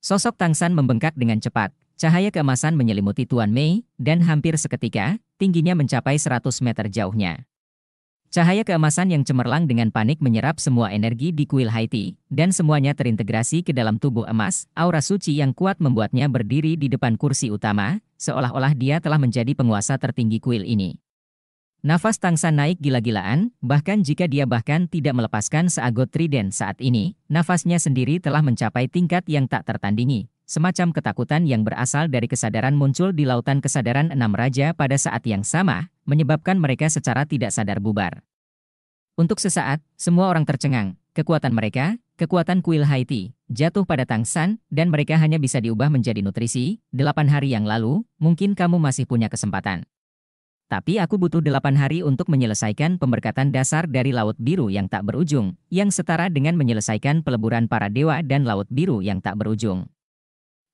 Sosok Tang San membengkak dengan cepat. Cahaya keemasan menyelimuti Tuan Mei, dan hampir seketika, tingginya mencapai 100 meter jauhnya. Cahaya keemasan yang cemerlang dengan panik menyerap semua energi di kuil Haiti, dan semuanya terintegrasi ke dalam tubuh emas. Aura suci yang kuat membuatnya berdiri di depan kursi utama, seolah-olah dia telah menjadi penguasa tertinggi kuil ini. Nafas Tang San naik gila-gilaan, bahkan jika dia bahkan tidak melepaskan seagot triden saat ini, nafasnya sendiri telah mencapai tingkat yang tak tertandingi. Semacam ketakutan yang berasal dari kesadaran muncul di lautan kesadaran enam raja pada saat yang sama, menyebabkan mereka secara tidak sadar bubar. Untuk sesaat, semua orang tercengang. Kekuatan mereka, kekuatan kuil Haiti, jatuh pada Tang San, dan mereka hanya bisa diubah menjadi nutrisi. Delapan hari yang lalu, mungkin kamu masih punya kesempatan. Tapi aku butuh delapan hari untuk menyelesaikan pemberkatan dasar dari Laut Biru yang tak berujung, yang setara dengan menyelesaikan peleburan para dewa dan Laut Biru yang tak berujung.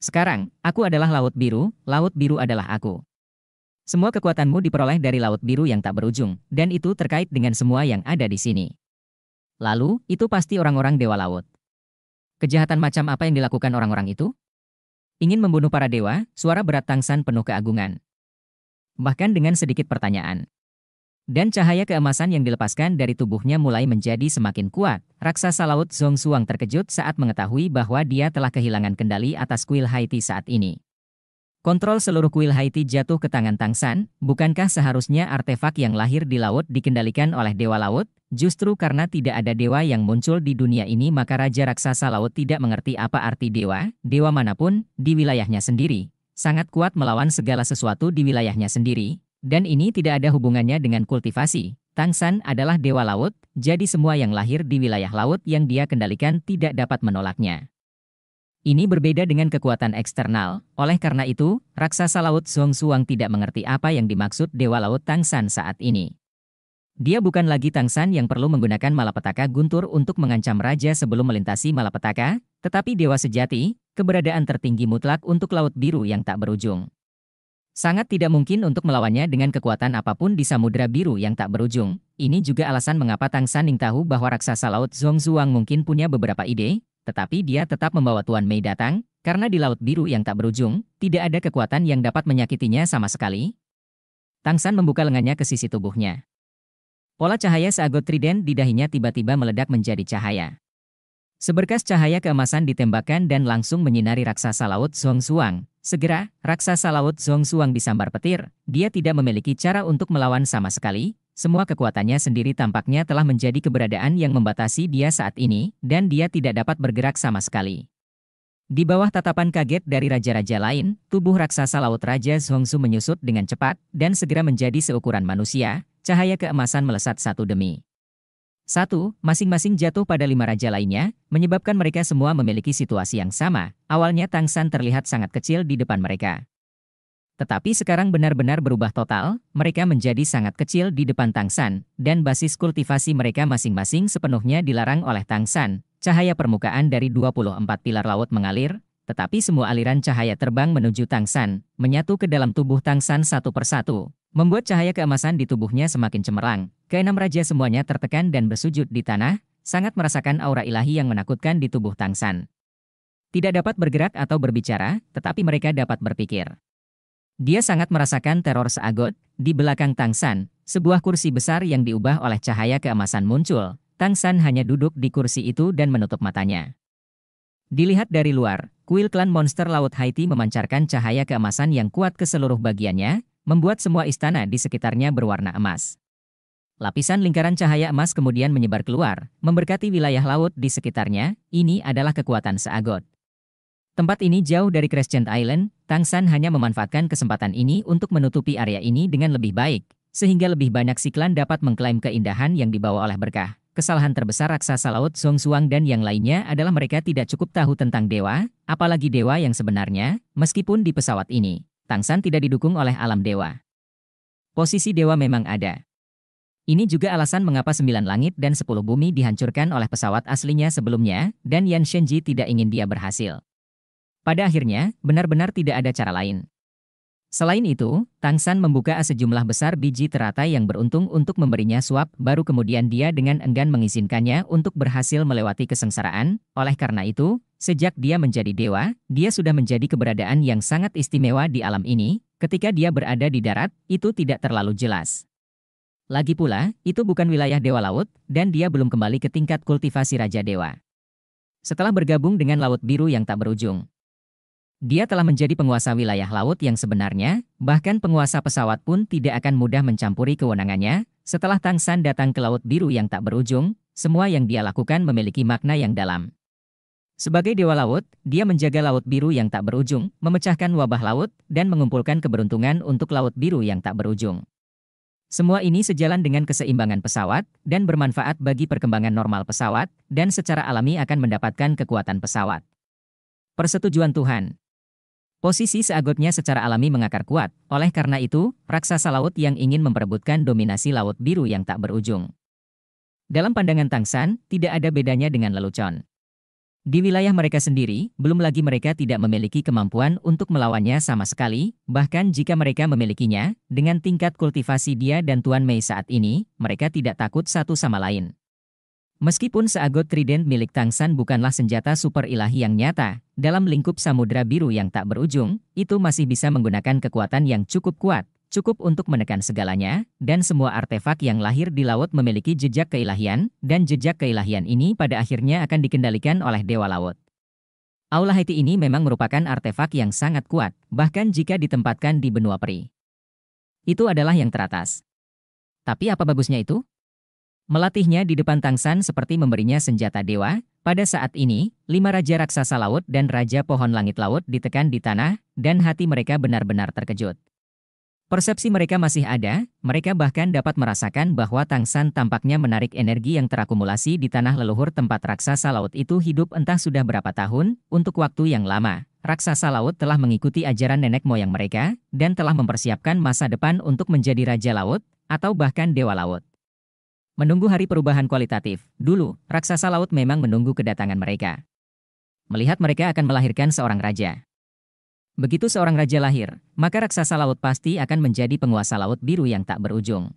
Sekarang, aku adalah Laut Biru, Laut Biru adalah aku. Semua kekuatanmu diperoleh dari Laut Biru yang tak berujung, dan itu terkait dengan semua yang ada di sini. Lalu, itu pasti orang-orang Dewa Laut. Kejahatan macam apa yang dilakukan orang-orang itu? Ingin membunuh para dewa, suara berat Tangsan penuh keagungan bahkan dengan sedikit pertanyaan. Dan cahaya keemasan yang dilepaskan dari tubuhnya mulai menjadi semakin kuat. Raksasa laut Zhong Suang terkejut saat mengetahui bahwa dia telah kehilangan kendali atas kuil Haiti saat ini. Kontrol seluruh kuil Haiti jatuh ke tangan Tang San, bukankah seharusnya artefak yang lahir di laut dikendalikan oleh dewa laut? Justru karena tidak ada dewa yang muncul di dunia ini maka Raja Raksasa Laut tidak mengerti apa arti dewa, dewa manapun, di wilayahnya sendiri sangat kuat melawan segala sesuatu di wilayahnya sendiri, dan ini tidak ada hubungannya dengan kultivasi. Tang San adalah dewa laut, jadi semua yang lahir di wilayah laut yang dia kendalikan tidak dapat menolaknya. Ini berbeda dengan kekuatan eksternal, oleh karena itu, raksasa laut Zhong Suang tidak mengerti apa yang dimaksud dewa laut Tang San saat ini. Dia bukan lagi Tang San yang perlu menggunakan malapetaka guntur untuk mengancam raja sebelum melintasi malapetaka, tetapi dewa sejati, keberadaan tertinggi mutlak untuk Laut Biru yang tak berujung. Sangat tidak mungkin untuk melawannya dengan kekuatan apapun di samudera Biru yang tak berujung. Ini juga alasan mengapa Tang Saning tahu bahwa raksasa Laut Zhuang mungkin punya beberapa ide, tetapi dia tetap membawa Tuan Mei datang, karena di Laut Biru yang tak berujung, tidak ada kekuatan yang dapat menyakitinya sama sekali. Tang San membuka lengannya ke sisi tubuhnya. Pola cahaya seagot trident di dahinya tiba-tiba meledak menjadi cahaya. Seberkas cahaya keemasan ditembakkan dan langsung menyinari raksasa laut Zhong Suang. Segera, raksasa laut Zhong Suang disambar petir. Dia tidak memiliki cara untuk melawan sama sekali. Semua kekuatannya sendiri tampaknya telah menjadi keberadaan yang membatasi dia saat ini, dan dia tidak dapat bergerak sama sekali. Di bawah tatapan kaget dari raja-raja lain, tubuh raksasa laut Raja Zhongsu menyusut dengan cepat dan segera menjadi seukuran manusia, Cahaya keemasan melesat satu demi. Satu, masing-masing jatuh pada lima raja lainnya, menyebabkan mereka semua memiliki situasi yang sama. Awalnya Tang San terlihat sangat kecil di depan mereka. Tetapi sekarang benar-benar berubah total, mereka menjadi sangat kecil di depan Tang San, dan basis kultivasi mereka masing-masing sepenuhnya dilarang oleh Tang San. Cahaya permukaan dari 24 pilar laut mengalir, tetapi semua aliran cahaya terbang menuju Tang San, menyatu ke dalam tubuh Tang San satu persatu. Membuat cahaya keemasan di tubuhnya semakin cemerlang, keenam raja semuanya tertekan dan bersujud di tanah, sangat merasakan aura ilahi yang menakutkan di tubuh Tang San. Tidak dapat bergerak atau berbicara, tetapi mereka dapat berpikir. Dia sangat merasakan teror seagot, di belakang Tang San, sebuah kursi besar yang diubah oleh cahaya keemasan muncul, Tang San hanya duduk di kursi itu dan menutup matanya. Dilihat dari luar, kuil klan monster laut Haiti memancarkan cahaya keemasan yang kuat ke seluruh bagiannya, membuat semua istana di sekitarnya berwarna emas. Lapisan lingkaran cahaya emas kemudian menyebar keluar, memberkati wilayah laut di sekitarnya, ini adalah kekuatan Seagot. Tempat ini jauh dari Crescent Island, Tang San hanya memanfaatkan kesempatan ini untuk menutupi area ini dengan lebih baik, sehingga lebih banyak siklan dapat mengklaim keindahan yang dibawa oleh berkah. Kesalahan terbesar raksasa laut Song Suang dan yang lainnya adalah mereka tidak cukup tahu tentang dewa, apalagi dewa yang sebenarnya, meskipun di pesawat ini. Tang San tidak didukung oleh alam dewa. Posisi dewa memang ada. Ini juga alasan mengapa sembilan langit dan sepuluh bumi dihancurkan oleh pesawat aslinya sebelumnya, dan Yan Shenji tidak ingin dia berhasil. Pada akhirnya, benar-benar tidak ada cara lain. Selain itu, Tang San membuka sejumlah besar biji teratai yang beruntung untuk memberinya suap, baru kemudian dia dengan enggan mengizinkannya untuk berhasil melewati kesengsaraan. Oleh karena itu, sejak dia menjadi dewa, dia sudah menjadi keberadaan yang sangat istimewa di alam ini. Ketika dia berada di darat, itu tidak terlalu jelas. Lagi pula, itu bukan wilayah dewa laut, dan dia belum kembali ke tingkat kultivasi raja dewa. Setelah bergabung dengan Laut Biru yang tak berujung, dia telah menjadi penguasa wilayah laut yang sebenarnya, bahkan penguasa pesawat pun tidak akan mudah mencampuri kewenangannya. Setelah Tang San datang ke Laut Biru yang tak berujung, semua yang dia lakukan memiliki makna yang dalam. Sebagai dewa laut, dia menjaga Laut Biru yang tak berujung, memecahkan wabah laut, dan mengumpulkan keberuntungan untuk Laut Biru yang tak berujung. Semua ini sejalan dengan keseimbangan pesawat, dan bermanfaat bagi perkembangan normal pesawat, dan secara alami akan mendapatkan kekuatan pesawat. Persetujuan Tuhan Posisi seagutnya secara alami mengakar kuat, oleh karena itu, raksasa laut yang ingin memperebutkan dominasi laut biru yang tak berujung. Dalam pandangan Tang San, tidak ada bedanya dengan lelucon. Di wilayah mereka sendiri, belum lagi mereka tidak memiliki kemampuan untuk melawannya sama sekali, bahkan jika mereka memilikinya, dengan tingkat kultivasi dia dan Tuan Mei saat ini, mereka tidak takut satu sama lain. Meskipun seagot trident milik Tang San bukanlah senjata super ilahi yang nyata, dalam lingkup samudera biru yang tak berujung, itu masih bisa menggunakan kekuatan yang cukup kuat, cukup untuk menekan segalanya, dan semua artefak yang lahir di laut memiliki jejak keilahian, dan jejak keilahian ini pada akhirnya akan dikendalikan oleh Dewa Laut. Aula Haiti ini memang merupakan artefak yang sangat kuat, bahkan jika ditempatkan di benua peri. Itu adalah yang teratas. Tapi apa bagusnya itu? Melatihnya di depan Tang San seperti memberinya senjata dewa, pada saat ini, lima raja raksasa laut dan raja pohon langit laut ditekan di tanah, dan hati mereka benar-benar terkejut. Persepsi mereka masih ada, mereka bahkan dapat merasakan bahwa Tang San tampaknya menarik energi yang terakumulasi di tanah leluhur tempat raksasa laut itu hidup entah sudah berapa tahun, untuk waktu yang lama. Raksasa laut telah mengikuti ajaran nenek moyang mereka, dan telah mempersiapkan masa depan untuk menjadi raja laut, atau bahkan dewa laut. Menunggu hari perubahan kualitatif, dulu, raksasa laut memang menunggu kedatangan mereka. Melihat mereka akan melahirkan seorang raja. Begitu seorang raja lahir, maka raksasa laut pasti akan menjadi penguasa laut biru yang tak berujung.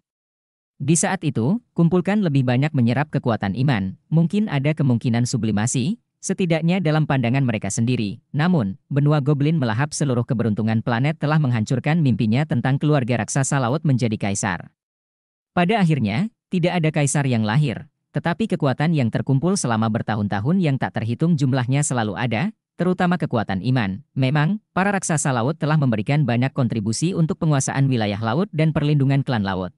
Di saat itu, kumpulkan lebih banyak menyerap kekuatan iman, mungkin ada kemungkinan sublimasi, setidaknya dalam pandangan mereka sendiri. Namun, benua Goblin melahap seluruh keberuntungan planet telah menghancurkan mimpinya tentang keluarga raksasa laut menjadi kaisar. Pada akhirnya, tidak ada kaisar yang lahir, tetapi kekuatan yang terkumpul selama bertahun-tahun yang tak terhitung jumlahnya selalu ada, terutama kekuatan iman. Memang, para raksasa laut telah memberikan banyak kontribusi untuk penguasaan wilayah laut dan perlindungan klan laut.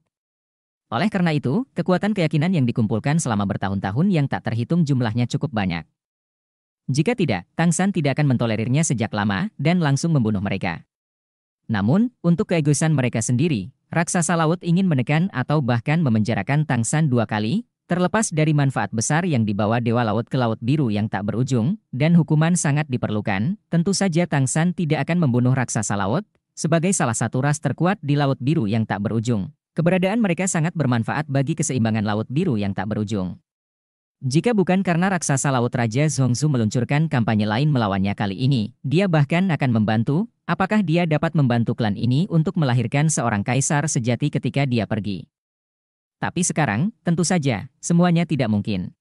Oleh karena itu, kekuatan keyakinan yang dikumpulkan selama bertahun-tahun yang tak terhitung jumlahnya cukup banyak. Jika tidak, Tang San tidak akan mentolerirnya sejak lama dan langsung membunuh mereka. Namun, untuk keegoisan mereka sendiri, raksasa laut ingin menekan atau bahkan memenjarakan Tang San dua kali, terlepas dari manfaat besar yang dibawa Dewa Laut ke Laut Biru yang tak berujung, dan hukuman sangat diperlukan, tentu saja Tang San tidak akan membunuh raksasa laut, sebagai salah satu ras terkuat di Laut Biru yang tak berujung. Keberadaan mereka sangat bermanfaat bagi keseimbangan Laut Biru yang tak berujung. Jika bukan karena raksasa laut Raja Zongzu meluncurkan kampanye lain melawannya kali ini, dia bahkan akan membantu, apakah dia dapat membantu klan ini untuk melahirkan seorang kaisar sejati ketika dia pergi. Tapi sekarang, tentu saja, semuanya tidak mungkin.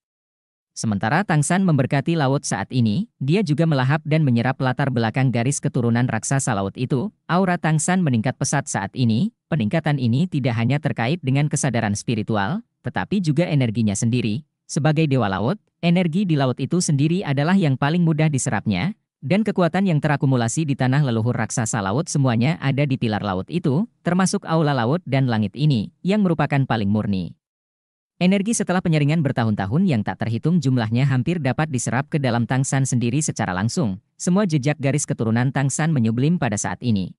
Sementara Tang San memberkati laut saat ini, dia juga melahap dan menyerap latar belakang garis keturunan raksasa laut itu, aura Tang San meningkat pesat saat ini, peningkatan ini tidak hanya terkait dengan kesadaran spiritual, tetapi juga energinya sendiri, sebagai dewa laut, energi di laut itu sendiri adalah yang paling mudah diserapnya, dan kekuatan yang terakumulasi di tanah leluhur raksasa laut semuanya ada di pilar laut itu, termasuk aula laut dan langit ini, yang merupakan paling murni. Energi setelah penyaringan bertahun-tahun yang tak terhitung jumlahnya hampir dapat diserap ke dalam Tang San sendiri secara langsung. Semua jejak garis keturunan Tang San menyublim pada saat ini.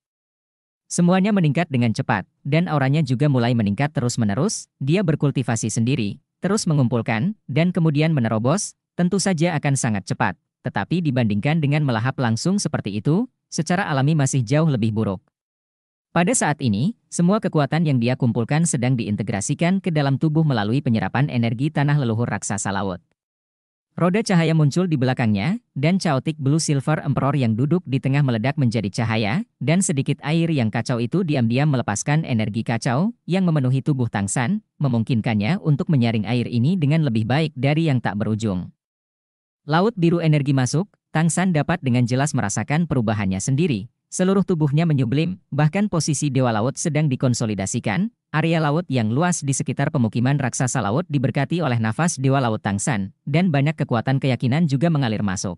Semuanya meningkat dengan cepat, dan auranya juga mulai meningkat terus-menerus, dia berkultivasi sendiri, terus mengumpulkan, dan kemudian menerobos, tentu saja akan sangat cepat. Tetapi dibandingkan dengan melahap langsung seperti itu, secara alami masih jauh lebih buruk. Pada saat ini, semua kekuatan yang dia kumpulkan sedang diintegrasikan ke dalam tubuh melalui penyerapan energi tanah leluhur raksasa laut. Roda cahaya muncul di belakangnya, dan caotik Blue Silver Emperor yang duduk di tengah meledak menjadi cahaya, dan sedikit air yang kacau itu diam-diam melepaskan energi kacau yang memenuhi tubuh Tang San, memungkinkannya untuk menyaring air ini dengan lebih baik dari yang tak berujung. Laut biru energi masuk, Tang San dapat dengan jelas merasakan perubahannya sendiri. Seluruh tubuhnya menyublim, bahkan posisi Dewa Laut sedang dikonsolidasikan. Area laut yang luas di sekitar pemukiman raksasa laut diberkati oleh nafas Dewa Laut Tang San, dan banyak kekuatan keyakinan juga mengalir masuk.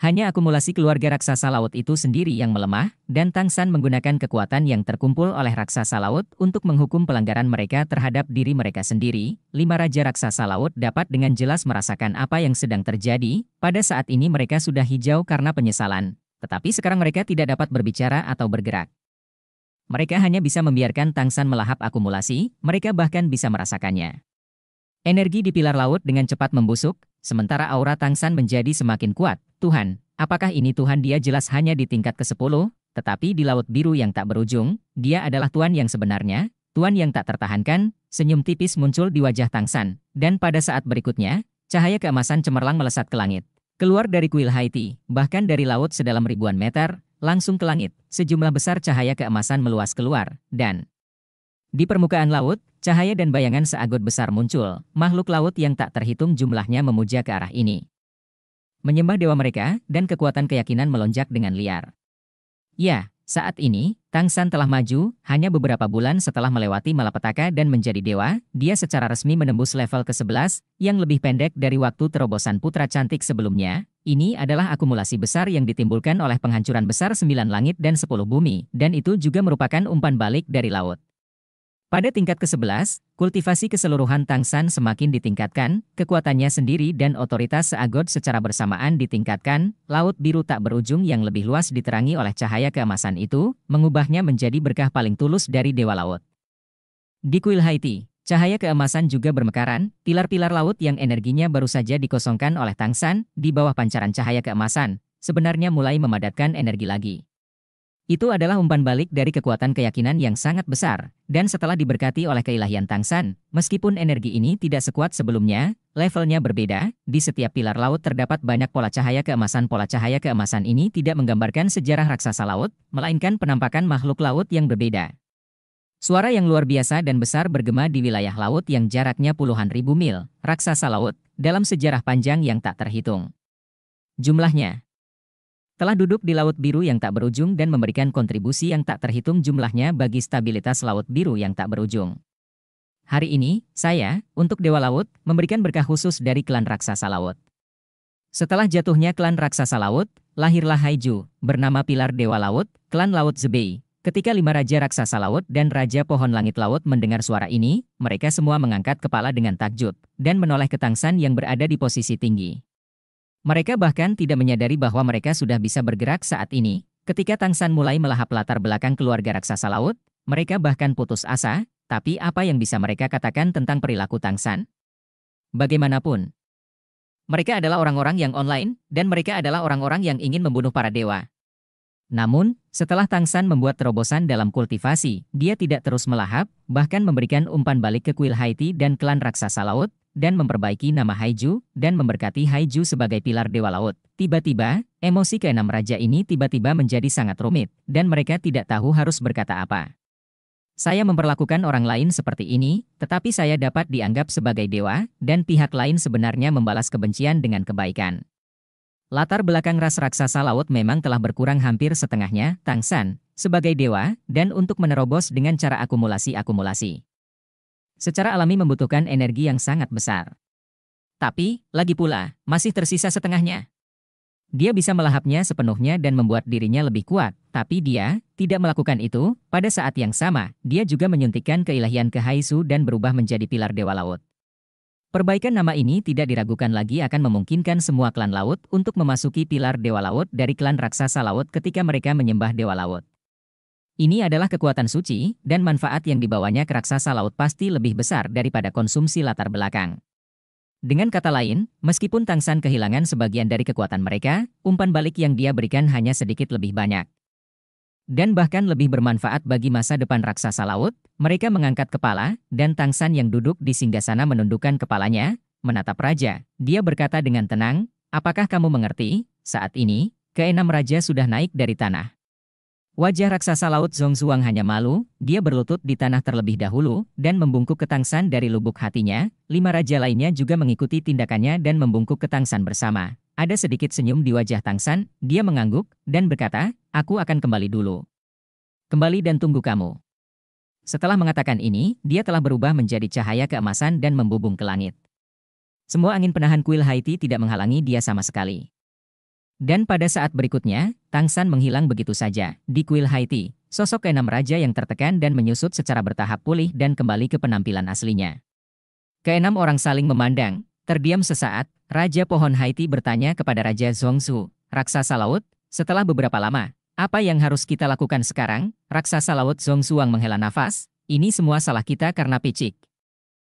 Hanya akumulasi keluarga raksasa laut itu sendiri yang melemah, dan Tang San menggunakan kekuatan yang terkumpul oleh raksasa laut untuk menghukum pelanggaran mereka terhadap diri mereka sendiri. Lima raja raksasa laut dapat dengan jelas merasakan apa yang sedang terjadi. Pada saat ini mereka sudah hijau karena penyesalan, tetapi sekarang mereka tidak dapat berbicara atau bergerak. Mereka hanya bisa membiarkan tangsan melahap akumulasi, mereka bahkan bisa merasakannya. Energi di pilar laut dengan cepat membusuk, sementara aura tangsan menjadi semakin kuat. Tuhan, apakah ini Tuhan dia jelas hanya di tingkat ke-10, tetapi di laut biru yang tak berujung, dia adalah Tuhan yang sebenarnya, Tuhan yang tak tertahankan, senyum tipis muncul di wajah Tangsan, dan pada saat berikutnya, cahaya keemasan cemerlang melesat ke langit. Keluar dari kuil Haiti, bahkan dari laut sedalam ribuan meter, langsung ke langit, sejumlah besar cahaya keemasan meluas keluar, dan di permukaan laut, cahaya dan bayangan seagut besar muncul, makhluk laut yang tak terhitung jumlahnya memuja ke arah ini. Menyembah dewa mereka, dan kekuatan keyakinan melonjak dengan liar. Ya, saat ini, Tang San telah maju, hanya beberapa bulan setelah melewati malapetaka dan menjadi dewa, dia secara resmi menembus level ke-11, yang lebih pendek dari waktu terobosan putra cantik sebelumnya. Ini adalah akumulasi besar yang ditimbulkan oleh penghancuran besar 9 langit dan 10 bumi, dan itu juga merupakan umpan balik dari laut. Pada tingkat ke-11, kultivasi keseluruhan Tang San semakin ditingkatkan, kekuatannya sendiri dan otoritas seagod secara bersamaan ditingkatkan, laut biru tak berujung yang lebih luas diterangi oleh cahaya keemasan itu, mengubahnya menjadi berkah paling tulus dari Dewa Laut. Di kuil Haiti, cahaya keemasan juga bermekaran, pilar-pilar laut yang energinya baru saja dikosongkan oleh Tang San di bawah pancaran cahaya keemasan, sebenarnya mulai memadatkan energi lagi. Itu adalah umpan balik dari kekuatan keyakinan yang sangat besar, dan setelah diberkati oleh keilahian Tang San, meskipun energi ini tidak sekuat sebelumnya, levelnya berbeda, di setiap pilar laut terdapat banyak pola cahaya keemasan. Pola cahaya keemasan ini tidak menggambarkan sejarah raksasa laut, melainkan penampakan makhluk laut yang berbeda. Suara yang luar biasa dan besar bergema di wilayah laut yang jaraknya puluhan ribu mil, raksasa laut, dalam sejarah panjang yang tak terhitung. Jumlahnya telah duduk di Laut Biru yang tak berujung dan memberikan kontribusi yang tak terhitung jumlahnya bagi stabilitas Laut Biru yang tak berujung. Hari ini, saya, untuk Dewa Laut, memberikan berkah khusus dari klan raksasa laut. Setelah jatuhnya klan raksasa laut, lahirlah Haiju, bernama Pilar Dewa Laut, klan Laut Zebei. Ketika lima raja raksasa laut dan raja pohon langit laut mendengar suara ini, mereka semua mengangkat kepala dengan takjub, dan menoleh ke Tangsan yang berada di posisi tinggi. Mereka bahkan tidak menyadari bahwa mereka sudah bisa bergerak saat ini. Ketika Tang San mulai melahap latar belakang keluarga raksasa laut, mereka bahkan putus asa, tapi apa yang bisa mereka katakan tentang perilaku Tang San? Bagaimanapun, mereka adalah orang-orang yang online, dan mereka adalah orang-orang yang ingin membunuh para dewa. Namun, setelah Tang San membuat terobosan dalam kultivasi, dia tidak terus melahap, bahkan memberikan umpan balik ke kuil Haiti dan klan raksasa laut, dan memperbaiki nama Haiju, dan memberkati Haiju sebagai pilar Dewa Laut. Tiba-tiba, emosi keenam raja ini tiba-tiba menjadi sangat rumit, dan mereka tidak tahu harus berkata apa. Saya memperlakukan orang lain seperti ini, tetapi saya dapat dianggap sebagai dewa, dan pihak lain sebenarnya membalas kebencian dengan kebaikan. Latar belakang ras raksasa laut memang telah berkurang hampir setengahnya, Tang San, sebagai dewa, dan untuk menerobos dengan cara akumulasi-akumulasi secara alami membutuhkan energi yang sangat besar. Tapi, lagi pula, masih tersisa setengahnya. Dia bisa melahapnya sepenuhnya dan membuat dirinya lebih kuat, tapi dia tidak melakukan itu. Pada saat yang sama, dia juga menyuntikkan keilahian ke Haisu dan berubah menjadi pilar dewa laut. Perbaikan nama ini tidak diragukan lagi akan memungkinkan semua klan laut untuk memasuki pilar dewa laut dari klan raksasa laut ketika mereka menyembah dewa laut. Ini adalah kekuatan suci, dan manfaat yang dibawanya ke raksasa laut pasti lebih besar daripada konsumsi latar belakang. Dengan kata lain, meskipun Tang San kehilangan sebagian dari kekuatan mereka, umpan balik yang dia berikan hanya sedikit lebih banyak. Dan bahkan lebih bermanfaat bagi masa depan raksasa laut, mereka mengangkat kepala, dan Tang San yang duduk di singgasana menundukkan kepalanya, menatap raja. Dia berkata dengan tenang, apakah kamu mengerti, saat ini, keenam raja sudah naik dari tanah. Wajah raksasa laut Zhuang hanya malu, dia berlutut di tanah terlebih dahulu, dan membungkuk ketangsan dari lubuk hatinya, lima raja lainnya juga mengikuti tindakannya dan membungkuk ketangsan bersama. Ada sedikit senyum di wajah Tang San, dia mengangguk, dan berkata, aku akan kembali dulu. Kembali dan tunggu kamu. Setelah mengatakan ini, dia telah berubah menjadi cahaya keemasan dan membubung ke langit. Semua angin penahan kuil Haiti tidak menghalangi dia sama sekali. Dan pada saat berikutnya, Tang San menghilang begitu saja. Di kuil Haiti, sosok keenam raja yang tertekan dan menyusut secara bertahap pulih dan kembali ke penampilan aslinya. Keenam orang saling memandang. Terdiam sesaat, Raja Pohon Haiti bertanya kepada Raja Zongsu, Raksasa Laut, setelah beberapa lama, apa yang harus kita lakukan sekarang? Raksasa Laut Zongsuang menghela nafas, ini semua salah kita karena picik.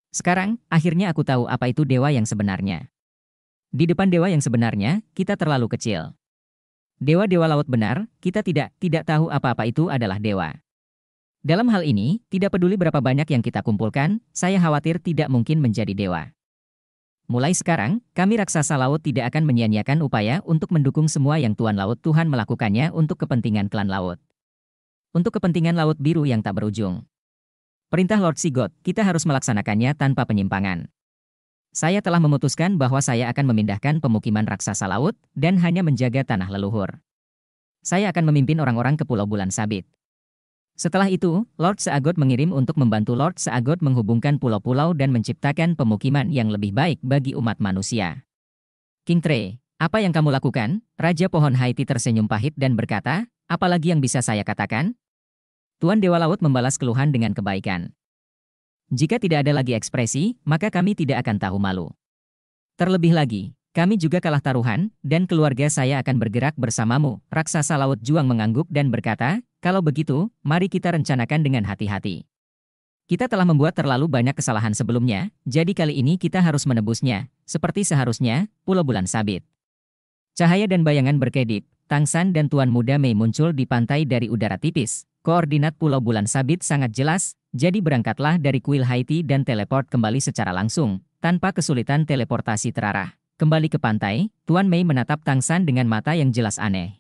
Sekarang, akhirnya aku tahu apa itu dewa yang sebenarnya. Di depan dewa yang sebenarnya, kita terlalu kecil. Dewa-dewa laut benar, kita tidak, tidak tahu apa-apa itu adalah dewa. Dalam hal ini, tidak peduli berapa banyak yang kita kumpulkan, saya khawatir tidak mungkin menjadi dewa. Mulai sekarang, kami raksasa laut tidak akan menyia-nyiakan upaya untuk mendukung semua yang Tuan Laut Tuhan melakukannya untuk kepentingan klan laut. Untuk kepentingan laut biru yang tak berujung. Perintah Lord Sigot, kita harus melaksanakannya tanpa penyimpangan. Saya telah memutuskan bahwa saya akan memindahkan pemukiman raksasa laut dan hanya menjaga tanah leluhur. Saya akan memimpin orang-orang ke Pulau Bulan Sabit. Setelah itu, Lord Seagot mengirim untuk membantu Lord Seagot menghubungkan pulau-pulau dan menciptakan pemukiman yang lebih baik bagi umat manusia. King Trey, apa yang kamu lakukan? Raja Pohon Haiti tersenyum pahit dan berkata, apalagi yang bisa saya katakan? Tuan Dewa Laut membalas keluhan dengan kebaikan. Jika tidak ada lagi ekspresi, maka kami tidak akan tahu malu. Terlebih lagi, kami juga kalah taruhan, dan keluarga saya akan bergerak bersamamu. Raksasa Laut Juang mengangguk dan berkata, kalau begitu, mari kita rencanakan dengan hati-hati. Kita telah membuat terlalu banyak kesalahan sebelumnya, jadi kali ini kita harus menebusnya, seperti seharusnya, Pulau Bulan Sabit. Cahaya dan bayangan berkedip, Tang San dan Tuan Muda Mei muncul di pantai dari udara tipis, Koordinat Pulau Bulan Sabit sangat jelas, jadi berangkatlah dari kuil Haiti dan teleport kembali secara langsung, tanpa kesulitan teleportasi terarah. Kembali ke pantai, Tuan Mei menatap Tang San dengan mata yang jelas aneh.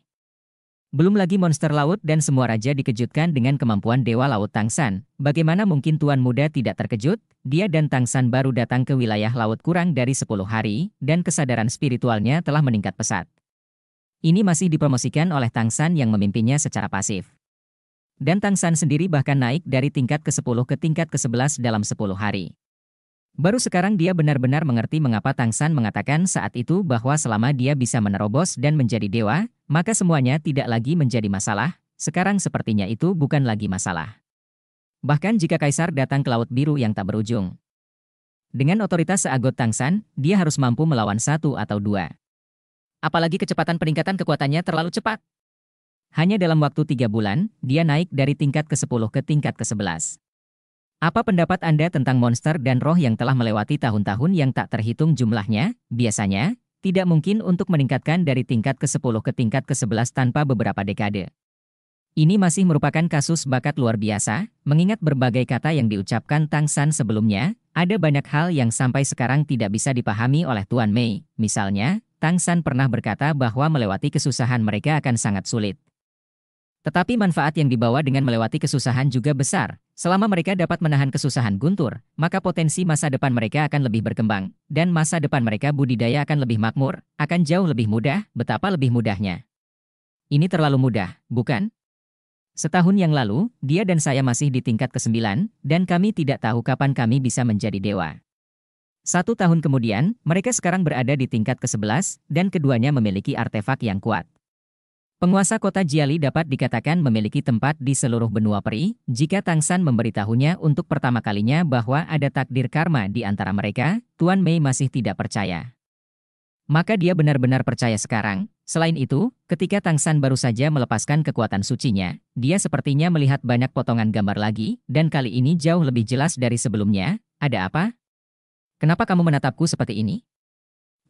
Belum lagi monster laut dan semua raja dikejutkan dengan kemampuan Dewa Laut Tang San. Bagaimana mungkin Tuan Muda tidak terkejut? Dia dan Tang San baru datang ke wilayah laut kurang dari 10 hari, dan kesadaran spiritualnya telah meningkat pesat. Ini masih dipromosikan oleh Tang San yang memimpinnya secara pasif dan Tang San sendiri bahkan naik dari tingkat ke-10 ke tingkat ke-11 dalam 10 hari. Baru sekarang dia benar-benar mengerti mengapa Tang San mengatakan saat itu bahwa selama dia bisa menerobos dan menjadi dewa, maka semuanya tidak lagi menjadi masalah, sekarang sepertinya itu bukan lagi masalah. Bahkan jika Kaisar datang ke Laut Biru yang tak berujung. Dengan otoritas seagot Tang San, dia harus mampu melawan satu atau dua. Apalagi kecepatan peningkatan kekuatannya terlalu cepat. Hanya dalam waktu tiga bulan, dia naik dari tingkat ke-10 ke tingkat ke-11. Apa pendapat Anda tentang monster dan roh yang telah melewati tahun-tahun yang tak terhitung jumlahnya? Biasanya, tidak mungkin untuk meningkatkan dari tingkat ke-10 ke tingkat ke-11 tanpa beberapa dekade. Ini masih merupakan kasus bakat luar biasa, mengingat berbagai kata yang diucapkan Tang San sebelumnya, ada banyak hal yang sampai sekarang tidak bisa dipahami oleh Tuan Mei. Misalnya, Tang San pernah berkata bahwa melewati kesusahan mereka akan sangat sulit. Tetapi manfaat yang dibawa dengan melewati kesusahan juga besar. Selama mereka dapat menahan kesusahan guntur, maka potensi masa depan mereka akan lebih berkembang, dan masa depan mereka budidaya akan lebih makmur, akan jauh lebih mudah, betapa lebih mudahnya. Ini terlalu mudah, bukan? Setahun yang lalu, dia dan saya masih di tingkat ke-9, dan kami tidak tahu kapan kami bisa menjadi dewa. Satu tahun kemudian, mereka sekarang berada di tingkat ke-11, dan keduanya memiliki artefak yang kuat. Penguasa kota Jiali dapat dikatakan memiliki tempat di seluruh benua peri, jika Tang San memberitahunya untuk pertama kalinya bahwa ada takdir karma di antara mereka, Tuan Mei masih tidak percaya. Maka dia benar-benar percaya sekarang. Selain itu, ketika Tang San baru saja melepaskan kekuatan sucinya, dia sepertinya melihat banyak potongan gambar lagi, dan kali ini jauh lebih jelas dari sebelumnya. Ada apa? Kenapa kamu menatapku seperti ini?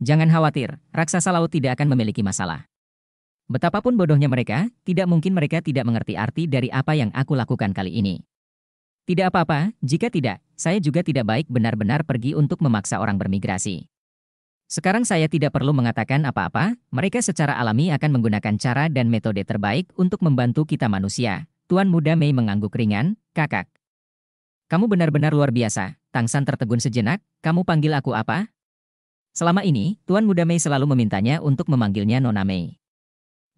Jangan khawatir, raksasa laut tidak akan memiliki masalah. Betapapun bodohnya mereka, tidak mungkin mereka tidak mengerti arti dari apa yang aku lakukan kali ini. Tidak apa-apa, jika tidak, saya juga tidak baik benar-benar pergi untuk memaksa orang bermigrasi. Sekarang saya tidak perlu mengatakan apa-apa, mereka secara alami akan menggunakan cara dan metode terbaik untuk membantu kita manusia. Tuan Muda Mei mengangguk ringan, kakak. Kamu benar-benar luar biasa, Tang San tertegun sejenak, kamu panggil aku apa? Selama ini, Tuan Muda Mei selalu memintanya untuk memanggilnya Nona Mei.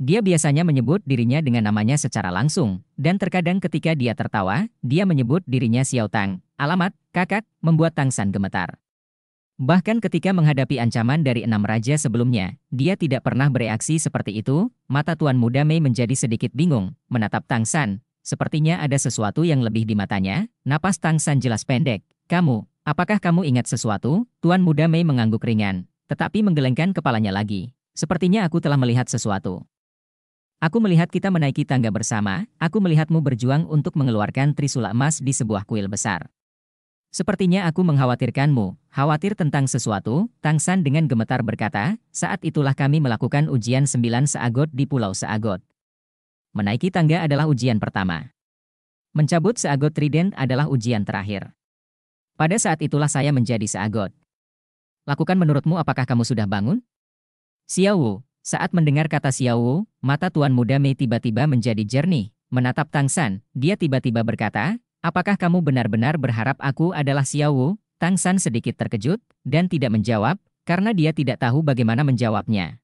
Dia biasanya menyebut dirinya dengan namanya secara langsung, dan terkadang ketika dia tertawa, dia menyebut dirinya Xiao Tang. Alamat, kakak, membuat Tang San gemetar. Bahkan ketika menghadapi ancaman dari enam raja sebelumnya, dia tidak pernah bereaksi seperti itu, mata Tuan Muda Mei menjadi sedikit bingung, menatap Tang San. Sepertinya ada sesuatu yang lebih di matanya, napas Tang San jelas pendek. Kamu, apakah kamu ingat sesuatu? Tuan Muda Mei mengangguk ringan, tetapi menggelengkan kepalanya lagi. Sepertinya aku telah melihat sesuatu. Aku melihat kita menaiki tangga bersama, aku melihatmu berjuang untuk mengeluarkan trisula emas di sebuah kuil besar. Sepertinya aku mengkhawatirkanmu, khawatir tentang sesuatu, Tang San dengan gemetar berkata, saat itulah kami melakukan ujian sembilan seagot di Pulau Seagot. Menaiki tangga adalah ujian pertama. Mencabut seagot trident adalah ujian terakhir. Pada saat itulah saya menjadi seagot. Lakukan menurutmu apakah kamu sudah bangun? Xiao Wu, saat mendengar kata Xiao, mata tuan muda Mei tiba-tiba menjadi jernih. Menatap Tang San, dia tiba-tiba berkata, Apakah kamu benar-benar berharap aku adalah Xiao? Tang San sedikit terkejut, dan tidak menjawab, karena dia tidak tahu bagaimana menjawabnya.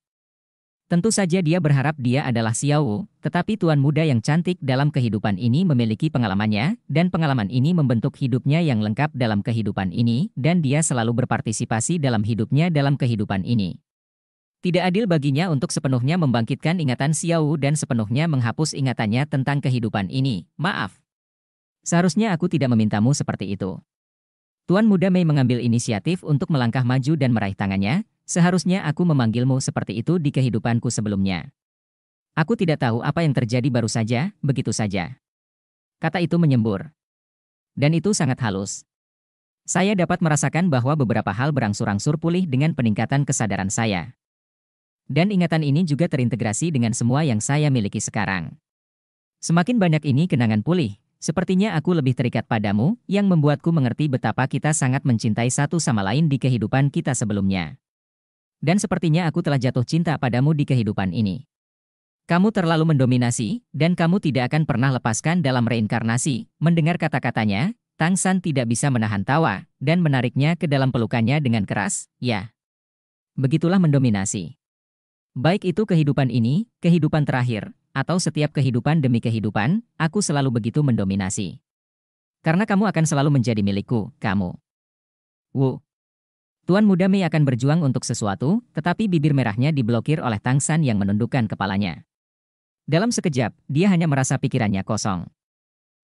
Tentu saja dia berharap dia adalah Xiao, tetapi tuan muda yang cantik dalam kehidupan ini memiliki pengalamannya, dan pengalaman ini membentuk hidupnya yang lengkap dalam kehidupan ini, dan dia selalu berpartisipasi dalam hidupnya dalam kehidupan ini. Tidak adil baginya untuk sepenuhnya membangkitkan ingatan Xiao Wu dan sepenuhnya menghapus ingatannya tentang kehidupan ini. Maaf. Seharusnya aku tidak memintamu seperti itu. Tuan Muda Mei mengambil inisiatif untuk melangkah maju dan meraih tangannya, seharusnya aku memanggilmu seperti itu di kehidupanku sebelumnya. Aku tidak tahu apa yang terjadi baru saja, begitu saja. Kata itu menyembur. Dan itu sangat halus. Saya dapat merasakan bahwa beberapa hal berangsur-angsur pulih dengan peningkatan kesadaran saya. Dan ingatan ini juga terintegrasi dengan semua yang saya miliki sekarang. Semakin banyak ini kenangan pulih, sepertinya aku lebih terikat padamu, yang membuatku mengerti betapa kita sangat mencintai satu sama lain di kehidupan kita sebelumnya. Dan sepertinya aku telah jatuh cinta padamu di kehidupan ini. Kamu terlalu mendominasi, dan kamu tidak akan pernah lepaskan dalam reinkarnasi. Mendengar kata-katanya, Tang San tidak bisa menahan tawa, dan menariknya ke dalam pelukannya dengan keras, ya. Begitulah mendominasi. Baik itu kehidupan ini, kehidupan terakhir, atau setiap kehidupan demi kehidupan, aku selalu begitu mendominasi. Karena kamu akan selalu menjadi milikku, kamu. Wu. Tuan muda Mei akan berjuang untuk sesuatu, tetapi bibir merahnya diblokir oleh Tang San yang menundukkan kepalanya. Dalam sekejap, dia hanya merasa pikirannya kosong.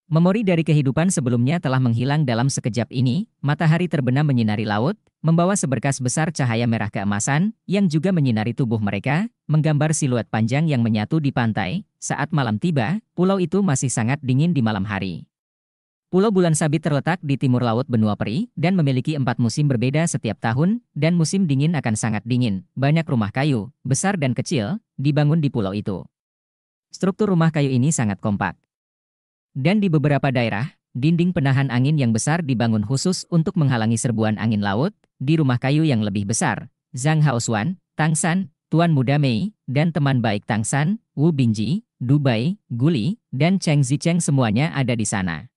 Memori dari kehidupan sebelumnya telah menghilang dalam sekejap ini, matahari terbenam menyinari laut, membawa seberkas besar cahaya merah keemasan, yang juga menyinari tubuh mereka, menggambar siluet panjang yang menyatu di pantai, saat malam tiba, pulau itu masih sangat dingin di malam hari. Pulau Bulan Sabit terletak di timur laut benua Peri, dan memiliki empat musim berbeda setiap tahun, dan musim dingin akan sangat dingin, banyak rumah kayu, besar dan kecil, dibangun di pulau itu. Struktur rumah kayu ini sangat kompak. Dan di beberapa daerah, dinding penahan angin yang besar dibangun khusus untuk menghalangi serbuan angin laut di rumah kayu yang lebih besar. Zhang Haosuan, Tang San, Tuan Muda Mei, dan teman baik Tang San, Wu Bingji, Dubai, Guli, dan Cheng Zicheng semuanya ada di sana.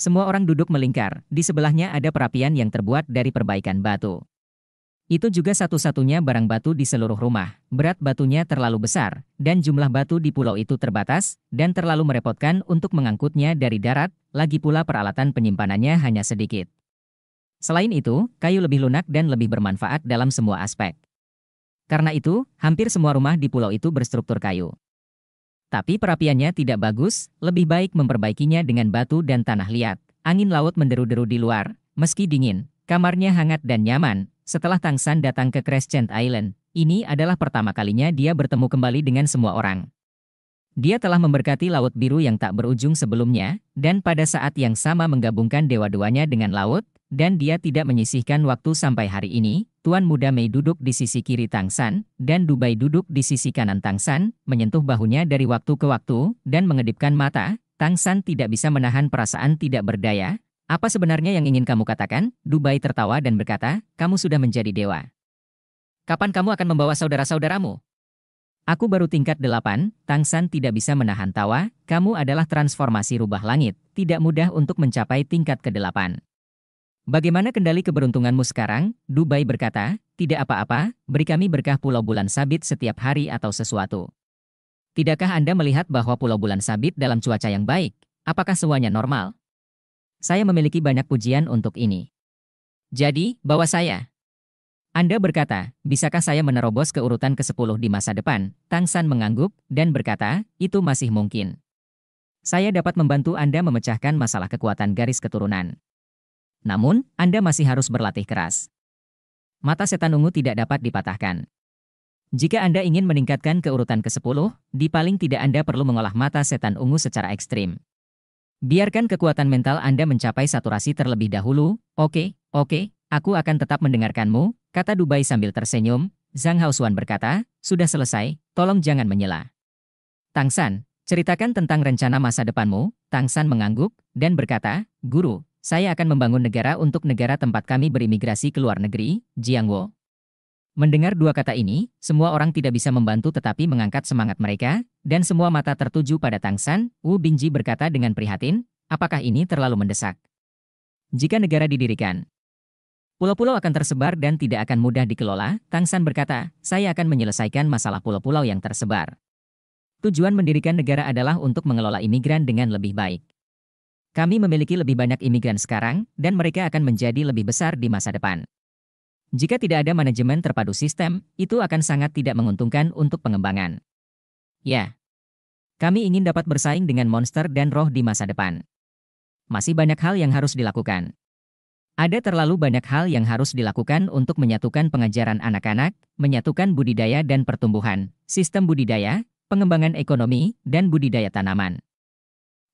Semua orang duduk melingkar, di sebelahnya ada perapian yang terbuat dari perbaikan batu. Itu juga satu-satunya barang batu di seluruh rumah. Berat batunya terlalu besar, dan jumlah batu di pulau itu terbatas, dan terlalu merepotkan untuk mengangkutnya dari darat, lagi pula peralatan penyimpanannya hanya sedikit. Selain itu, kayu lebih lunak dan lebih bermanfaat dalam semua aspek. Karena itu, hampir semua rumah di pulau itu berstruktur kayu. Tapi perapiannya tidak bagus, lebih baik memperbaikinya dengan batu dan tanah liat. Angin laut menderu-deru di luar, meski dingin, kamarnya hangat dan nyaman, setelah Tang San datang ke Crescent Island, ini adalah pertama kalinya dia bertemu kembali dengan semua orang. Dia telah memberkati Laut Biru yang tak berujung sebelumnya, dan pada saat yang sama menggabungkan dewa-duanya dengan laut, dan dia tidak menyisihkan waktu sampai hari ini, Tuan Muda Mei duduk di sisi kiri Tang San, dan Dubai duduk di sisi kanan Tang San, menyentuh bahunya dari waktu ke waktu, dan mengedipkan mata, Tang San tidak bisa menahan perasaan tidak berdaya, apa sebenarnya yang ingin kamu katakan? Dubai tertawa dan berkata, kamu sudah menjadi dewa. Kapan kamu akan membawa saudara-saudaramu? Aku baru tingkat delapan, Tang San tidak bisa menahan tawa, kamu adalah transformasi rubah langit, tidak mudah untuk mencapai tingkat ke-8. Bagaimana kendali keberuntunganmu sekarang? Dubai berkata, tidak apa-apa, beri kami berkah pulau bulan sabit setiap hari atau sesuatu. Tidakkah Anda melihat bahwa pulau bulan sabit dalam cuaca yang baik? Apakah semuanya normal? Saya memiliki banyak pujian untuk ini. Jadi, bawa saya. Anda berkata, bisakah saya menerobos ke urutan ke-10 di masa depan? Tang San mengangguk dan berkata, itu masih mungkin. Saya dapat membantu Anda memecahkan masalah kekuatan garis keturunan. Namun, Anda masih harus berlatih keras. Mata setan ungu tidak dapat dipatahkan. Jika Anda ingin meningkatkan keurutan ke-10, di paling tidak Anda perlu mengolah mata setan ungu secara ekstrim. Biarkan kekuatan mental Anda mencapai saturasi terlebih dahulu, oke, okay, oke, okay, aku akan tetap mendengarkanmu, kata Dubai sambil tersenyum, Zhang Haosuan berkata, sudah selesai, tolong jangan menyela. Tang San, ceritakan tentang rencana masa depanmu, Tang San mengangguk, dan berkata, Guru, saya akan membangun negara untuk negara tempat kami berimigrasi ke luar negeri, Jiangwo. Mendengar dua kata ini, semua orang tidak bisa membantu tetapi mengangkat semangat mereka, dan semua mata tertuju pada Tang San, Wu Bingji berkata dengan prihatin, apakah ini terlalu mendesak? Jika negara didirikan, pulau-pulau akan tersebar dan tidak akan mudah dikelola, Tang San berkata, saya akan menyelesaikan masalah pulau-pulau yang tersebar. Tujuan mendirikan negara adalah untuk mengelola imigran dengan lebih baik. Kami memiliki lebih banyak imigran sekarang, dan mereka akan menjadi lebih besar di masa depan. Jika tidak ada manajemen terpadu sistem, itu akan sangat tidak menguntungkan untuk pengembangan. Ya. Kami ingin dapat bersaing dengan monster dan roh di masa depan. Masih banyak hal yang harus dilakukan. Ada terlalu banyak hal yang harus dilakukan untuk menyatukan pengajaran anak-anak, menyatukan budidaya dan pertumbuhan, sistem budidaya, pengembangan ekonomi, dan budidaya tanaman.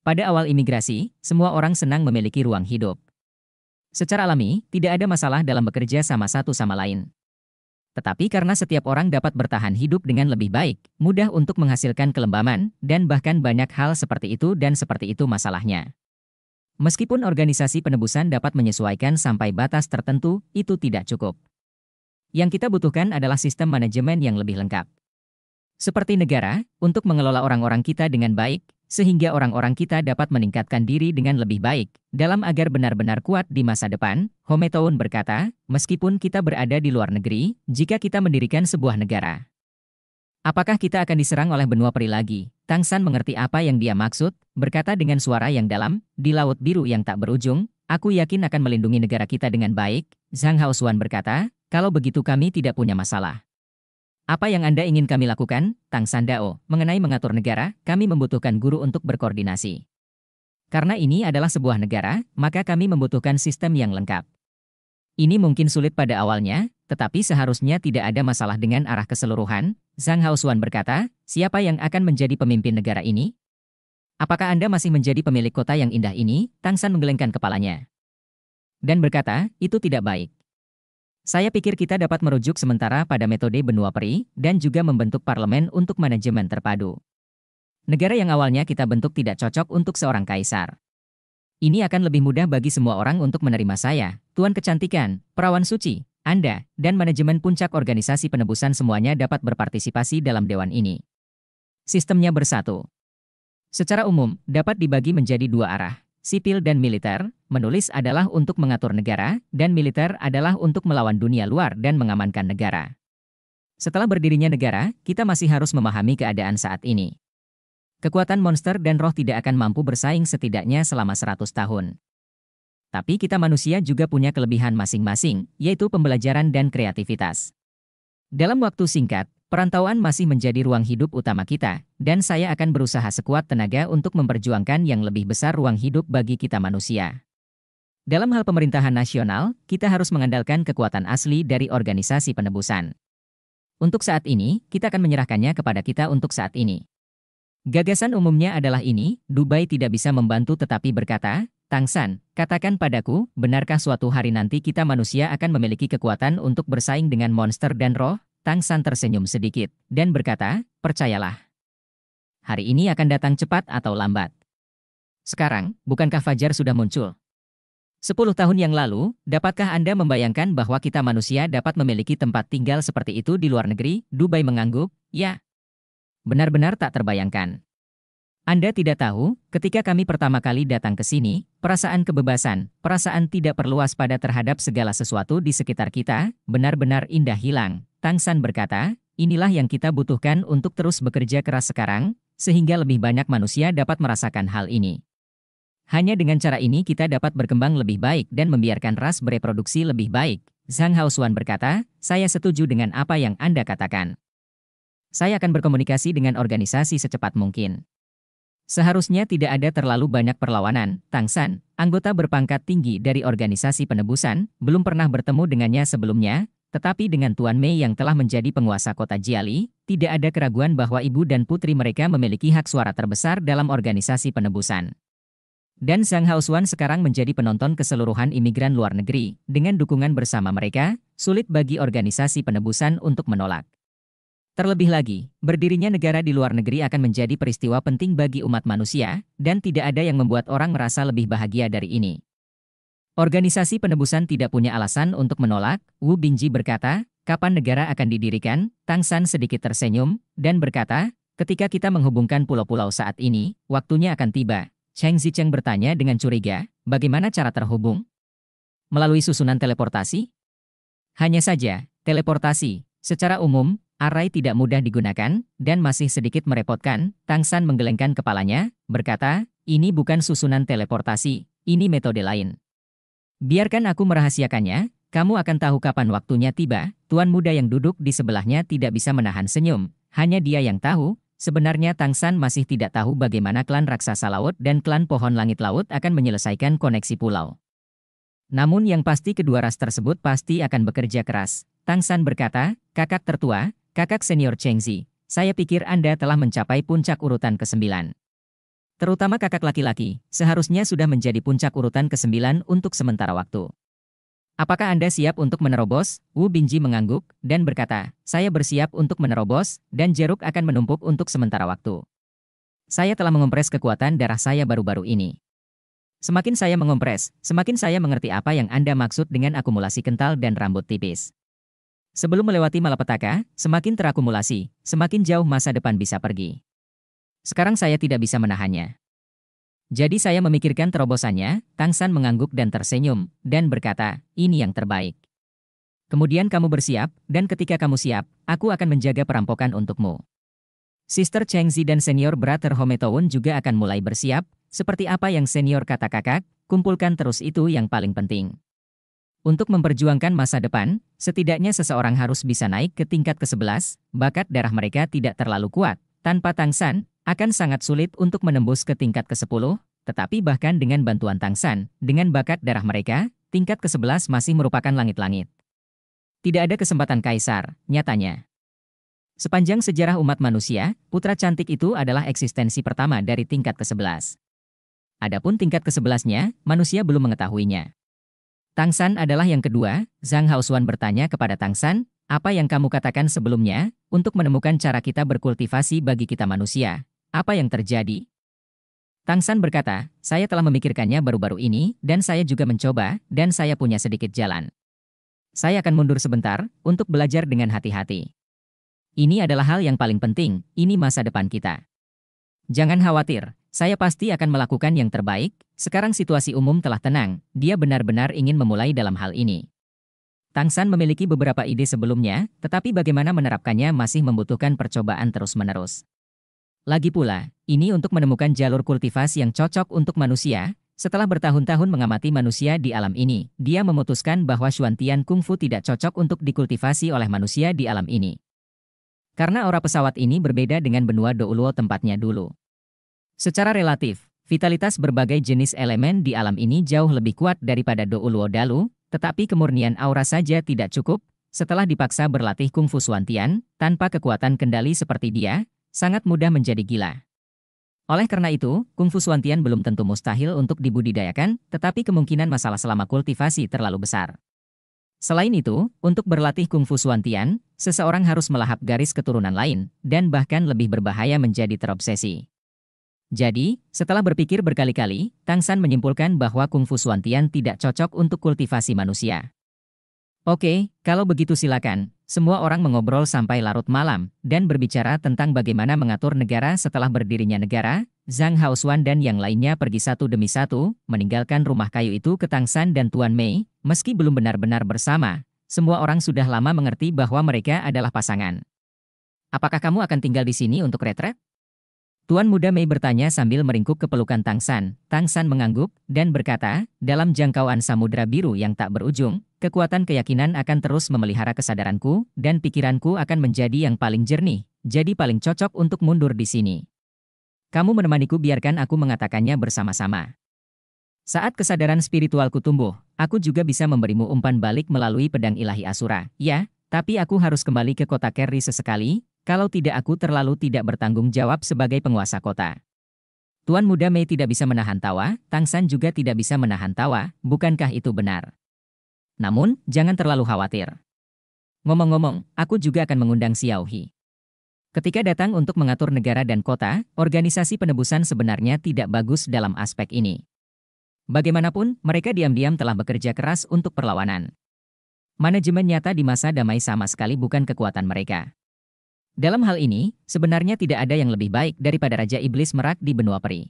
Pada awal imigrasi, semua orang senang memiliki ruang hidup. Secara alami, tidak ada masalah dalam bekerja sama satu sama lain. Tetapi karena setiap orang dapat bertahan hidup dengan lebih baik, mudah untuk menghasilkan kelembaman, dan bahkan banyak hal seperti itu dan seperti itu masalahnya. Meskipun organisasi penebusan dapat menyesuaikan sampai batas tertentu, itu tidak cukup. Yang kita butuhkan adalah sistem manajemen yang lebih lengkap. Seperti negara, untuk mengelola orang-orang kita dengan baik, sehingga orang-orang kita dapat meningkatkan diri dengan lebih baik. Dalam agar benar-benar kuat di masa depan, Hometown berkata, meskipun kita berada di luar negeri, jika kita mendirikan sebuah negara, apakah kita akan diserang oleh benua peri lagi? Tang San mengerti apa yang dia maksud, berkata dengan suara yang dalam, di laut biru yang tak berujung, aku yakin akan melindungi negara kita dengan baik. Zhang Haosuan berkata, kalau begitu kami tidak punya masalah. Apa yang Anda ingin kami lakukan, Tang Sandao, mengenai mengatur negara, kami membutuhkan guru untuk berkoordinasi. Karena ini adalah sebuah negara, maka kami membutuhkan sistem yang lengkap. Ini mungkin sulit pada awalnya, tetapi seharusnya tidak ada masalah dengan arah keseluruhan, Zhang Haosuan berkata, siapa yang akan menjadi pemimpin negara ini? Apakah Anda masih menjadi pemilik kota yang indah ini? Tang San menggelengkan kepalanya. Dan berkata, itu tidak baik. Saya pikir kita dapat merujuk sementara pada metode benua peri dan juga membentuk parlemen untuk manajemen terpadu. Negara yang awalnya kita bentuk tidak cocok untuk seorang kaisar. Ini akan lebih mudah bagi semua orang untuk menerima saya, Tuan Kecantikan, Perawan Suci, Anda, dan manajemen puncak organisasi penebusan semuanya dapat berpartisipasi dalam dewan ini. Sistemnya bersatu. Secara umum, dapat dibagi menjadi dua arah, sipil dan militer, menulis adalah untuk mengatur negara, dan militer adalah untuk melawan dunia luar dan mengamankan negara. Setelah berdirinya negara, kita masih harus memahami keadaan saat ini. Kekuatan monster dan roh tidak akan mampu bersaing setidaknya selama 100 tahun. Tapi kita manusia juga punya kelebihan masing-masing, yaitu pembelajaran dan kreativitas. Dalam waktu singkat, Perantauan masih menjadi ruang hidup utama kita, dan saya akan berusaha sekuat tenaga untuk memperjuangkan yang lebih besar ruang hidup bagi kita manusia. Dalam hal pemerintahan nasional, kita harus mengandalkan kekuatan asli dari organisasi penebusan. Untuk saat ini, kita akan menyerahkannya kepada kita untuk saat ini. Gagasan umumnya adalah ini, Dubai tidak bisa membantu tetapi berkata, Tang San, katakan padaku, benarkah suatu hari nanti kita manusia akan memiliki kekuatan untuk bersaing dengan monster dan roh? Tang San tersenyum sedikit dan berkata, percayalah. Hari ini akan datang cepat atau lambat. Sekarang, bukankah Fajar sudah muncul? Sepuluh tahun yang lalu, dapatkah Anda membayangkan bahwa kita manusia dapat memiliki tempat tinggal seperti itu di luar negeri? Dubai mengangguk, ya. Benar-benar tak terbayangkan. Anda tidak tahu, ketika kami pertama kali datang ke sini, perasaan kebebasan, perasaan tidak perlu waspada terhadap segala sesuatu di sekitar kita, benar-benar indah hilang. Tang San berkata, inilah yang kita butuhkan untuk terus bekerja keras sekarang, sehingga lebih banyak manusia dapat merasakan hal ini. Hanya dengan cara ini kita dapat berkembang lebih baik dan membiarkan ras bereproduksi lebih baik. Zhang Haosuan berkata, saya setuju dengan apa yang Anda katakan. Saya akan berkomunikasi dengan organisasi secepat mungkin. Seharusnya tidak ada terlalu banyak perlawanan. Tang San, anggota berpangkat tinggi dari organisasi penebusan, belum pernah bertemu dengannya sebelumnya, tetapi dengan Tuan Mei yang telah menjadi penguasa kota Jiali, tidak ada keraguan bahwa ibu dan putri mereka memiliki hak suara terbesar dalam organisasi penebusan. Dan sang Haosuan sekarang menjadi penonton keseluruhan imigran luar negeri. Dengan dukungan bersama mereka, sulit bagi organisasi penebusan untuk menolak. Terlebih lagi, berdirinya negara di luar negeri akan menjadi peristiwa penting bagi umat manusia, dan tidak ada yang membuat orang merasa lebih bahagia dari ini. Organisasi penebusan tidak punya alasan untuk menolak, Wu Bingji berkata, kapan negara akan didirikan, Tang San sedikit tersenyum, dan berkata, ketika kita menghubungkan pulau-pulau saat ini, waktunya akan tiba. Cheng Zicheng bertanya dengan curiga, bagaimana cara terhubung? Melalui susunan teleportasi? Hanya saja, teleportasi, secara umum, Arai tidak mudah digunakan, dan masih sedikit merepotkan, Tang San menggelengkan kepalanya, berkata, ini bukan susunan teleportasi, ini metode lain. Biarkan aku merahasiakannya, kamu akan tahu kapan waktunya tiba, tuan muda yang duduk di sebelahnya tidak bisa menahan senyum, hanya dia yang tahu, sebenarnya Tang San masih tidak tahu bagaimana klan raksasa laut dan klan pohon langit laut akan menyelesaikan koneksi pulau. Namun yang pasti kedua ras tersebut pasti akan bekerja keras. Tang San berkata, kakak tertua, Kakak senior Cheng Zi, saya pikir Anda telah mencapai puncak urutan ke-9. Terutama kakak laki-laki, seharusnya sudah menjadi puncak urutan ke-9 untuk sementara waktu. Apakah Anda siap untuk menerobos? Wu Binji mengangguk dan berkata, saya bersiap untuk menerobos dan jeruk akan menumpuk untuk sementara waktu. Saya telah mengompres kekuatan darah saya baru-baru ini. Semakin saya mengompres, semakin saya mengerti apa yang Anda maksud dengan akumulasi kental dan rambut tipis. Sebelum melewati malapetaka, semakin terakumulasi, semakin jauh masa depan bisa pergi. Sekarang saya tidak bisa menahannya. Jadi saya memikirkan terobosannya, Tang San mengangguk dan tersenyum, dan berkata, ini yang terbaik. Kemudian kamu bersiap, dan ketika kamu siap, aku akan menjaga perampokan untukmu. Sister Cheng Zi dan senior brother Hometown juga akan mulai bersiap, seperti apa yang senior kata kakak, kumpulkan terus itu yang paling penting. Untuk memperjuangkan masa depan, setidaknya seseorang harus bisa naik ke tingkat ke-11, bakat darah mereka tidak terlalu kuat. Tanpa Tang San, akan sangat sulit untuk menembus ke tingkat ke-10, tetapi bahkan dengan bantuan Tang San, dengan bakat darah mereka, tingkat ke-11 masih merupakan langit-langit. Tidak ada kesempatan kaisar, nyatanya. Sepanjang sejarah umat manusia, putra cantik itu adalah eksistensi pertama dari tingkat ke-11. Adapun tingkat ke-11-nya, manusia belum mengetahuinya. Tang San adalah yang kedua, Zhang Haosuan bertanya kepada Tang San, apa yang kamu katakan sebelumnya, untuk menemukan cara kita berkultivasi bagi kita manusia, apa yang terjadi? Tang San berkata, saya telah memikirkannya baru-baru ini, dan saya juga mencoba, dan saya punya sedikit jalan. Saya akan mundur sebentar, untuk belajar dengan hati-hati. Ini adalah hal yang paling penting, ini masa depan kita. Jangan khawatir, saya pasti akan melakukan yang terbaik, sekarang situasi umum telah tenang, dia benar-benar ingin memulai dalam hal ini. Tang San memiliki beberapa ide sebelumnya, tetapi bagaimana menerapkannya masih membutuhkan percobaan terus-menerus. Lagi pula, ini untuk menemukan jalur kultivasi yang cocok untuk manusia, setelah bertahun-tahun mengamati manusia di alam ini, dia memutuskan bahwa Xuantian Kung Fu tidak cocok untuk dikultivasi oleh manusia di alam ini. Karena aura pesawat ini berbeda dengan benua Douluo tempatnya dulu. Secara relatif, vitalitas berbagai jenis elemen di alam ini jauh lebih kuat daripada Douluodalu, tetapi kemurnian aura saja tidak cukup, setelah dipaksa berlatih kungfu Suantian, tanpa kekuatan kendali seperti dia, sangat mudah menjadi gila. Oleh karena itu, kungfu Suantian belum tentu mustahil untuk dibudidayakan, tetapi kemungkinan masalah selama kultivasi terlalu besar. Selain itu, untuk berlatih kungfu Suantian, seseorang harus melahap garis keturunan lain, dan bahkan lebih berbahaya menjadi terobsesi. Jadi, setelah berpikir berkali-kali, Tang San menyimpulkan bahwa Kung Fu Suantian tidak cocok untuk kultivasi manusia. Oke, kalau begitu silakan. Semua orang mengobrol sampai larut malam, dan berbicara tentang bagaimana mengatur negara setelah berdirinya negara, Zhang Haosuan dan yang lainnya pergi satu demi satu, meninggalkan rumah kayu itu ke Tang San dan Tuan Mei, meski belum benar-benar bersama. Semua orang sudah lama mengerti bahwa mereka adalah pasangan. Apakah kamu akan tinggal di sini untuk retret? Tuan muda Mei bertanya sambil meringkuk ke pelukan Tang San. Tang San mengangguk dan berkata, dalam jangkauan samudra biru yang tak berujung, kekuatan keyakinan akan terus memelihara kesadaranku dan pikiranku akan menjadi yang paling jernih, jadi paling cocok untuk mundur di sini. Kamu menemaniku biarkan aku mengatakannya bersama-sama. Saat kesadaran spiritualku tumbuh, aku juga bisa memberimu umpan balik melalui pedang ilahi Asura. Ya, tapi aku harus kembali ke kota Kerry sesekali, kalau tidak aku terlalu tidak bertanggung jawab sebagai penguasa kota. Tuan Muda Mei tidak bisa menahan tawa, Tang San juga tidak bisa menahan tawa, bukankah itu benar? Namun, jangan terlalu khawatir. Ngomong-ngomong, aku juga akan mengundang Xiao He. Ketika datang untuk mengatur negara dan kota, organisasi penebusan sebenarnya tidak bagus dalam aspek ini. Bagaimanapun, mereka diam-diam telah bekerja keras untuk perlawanan. Manajemen nyata di masa damai sama sekali bukan kekuatan mereka. Dalam hal ini, sebenarnya tidak ada yang lebih baik daripada Raja Iblis Merak di benua peri.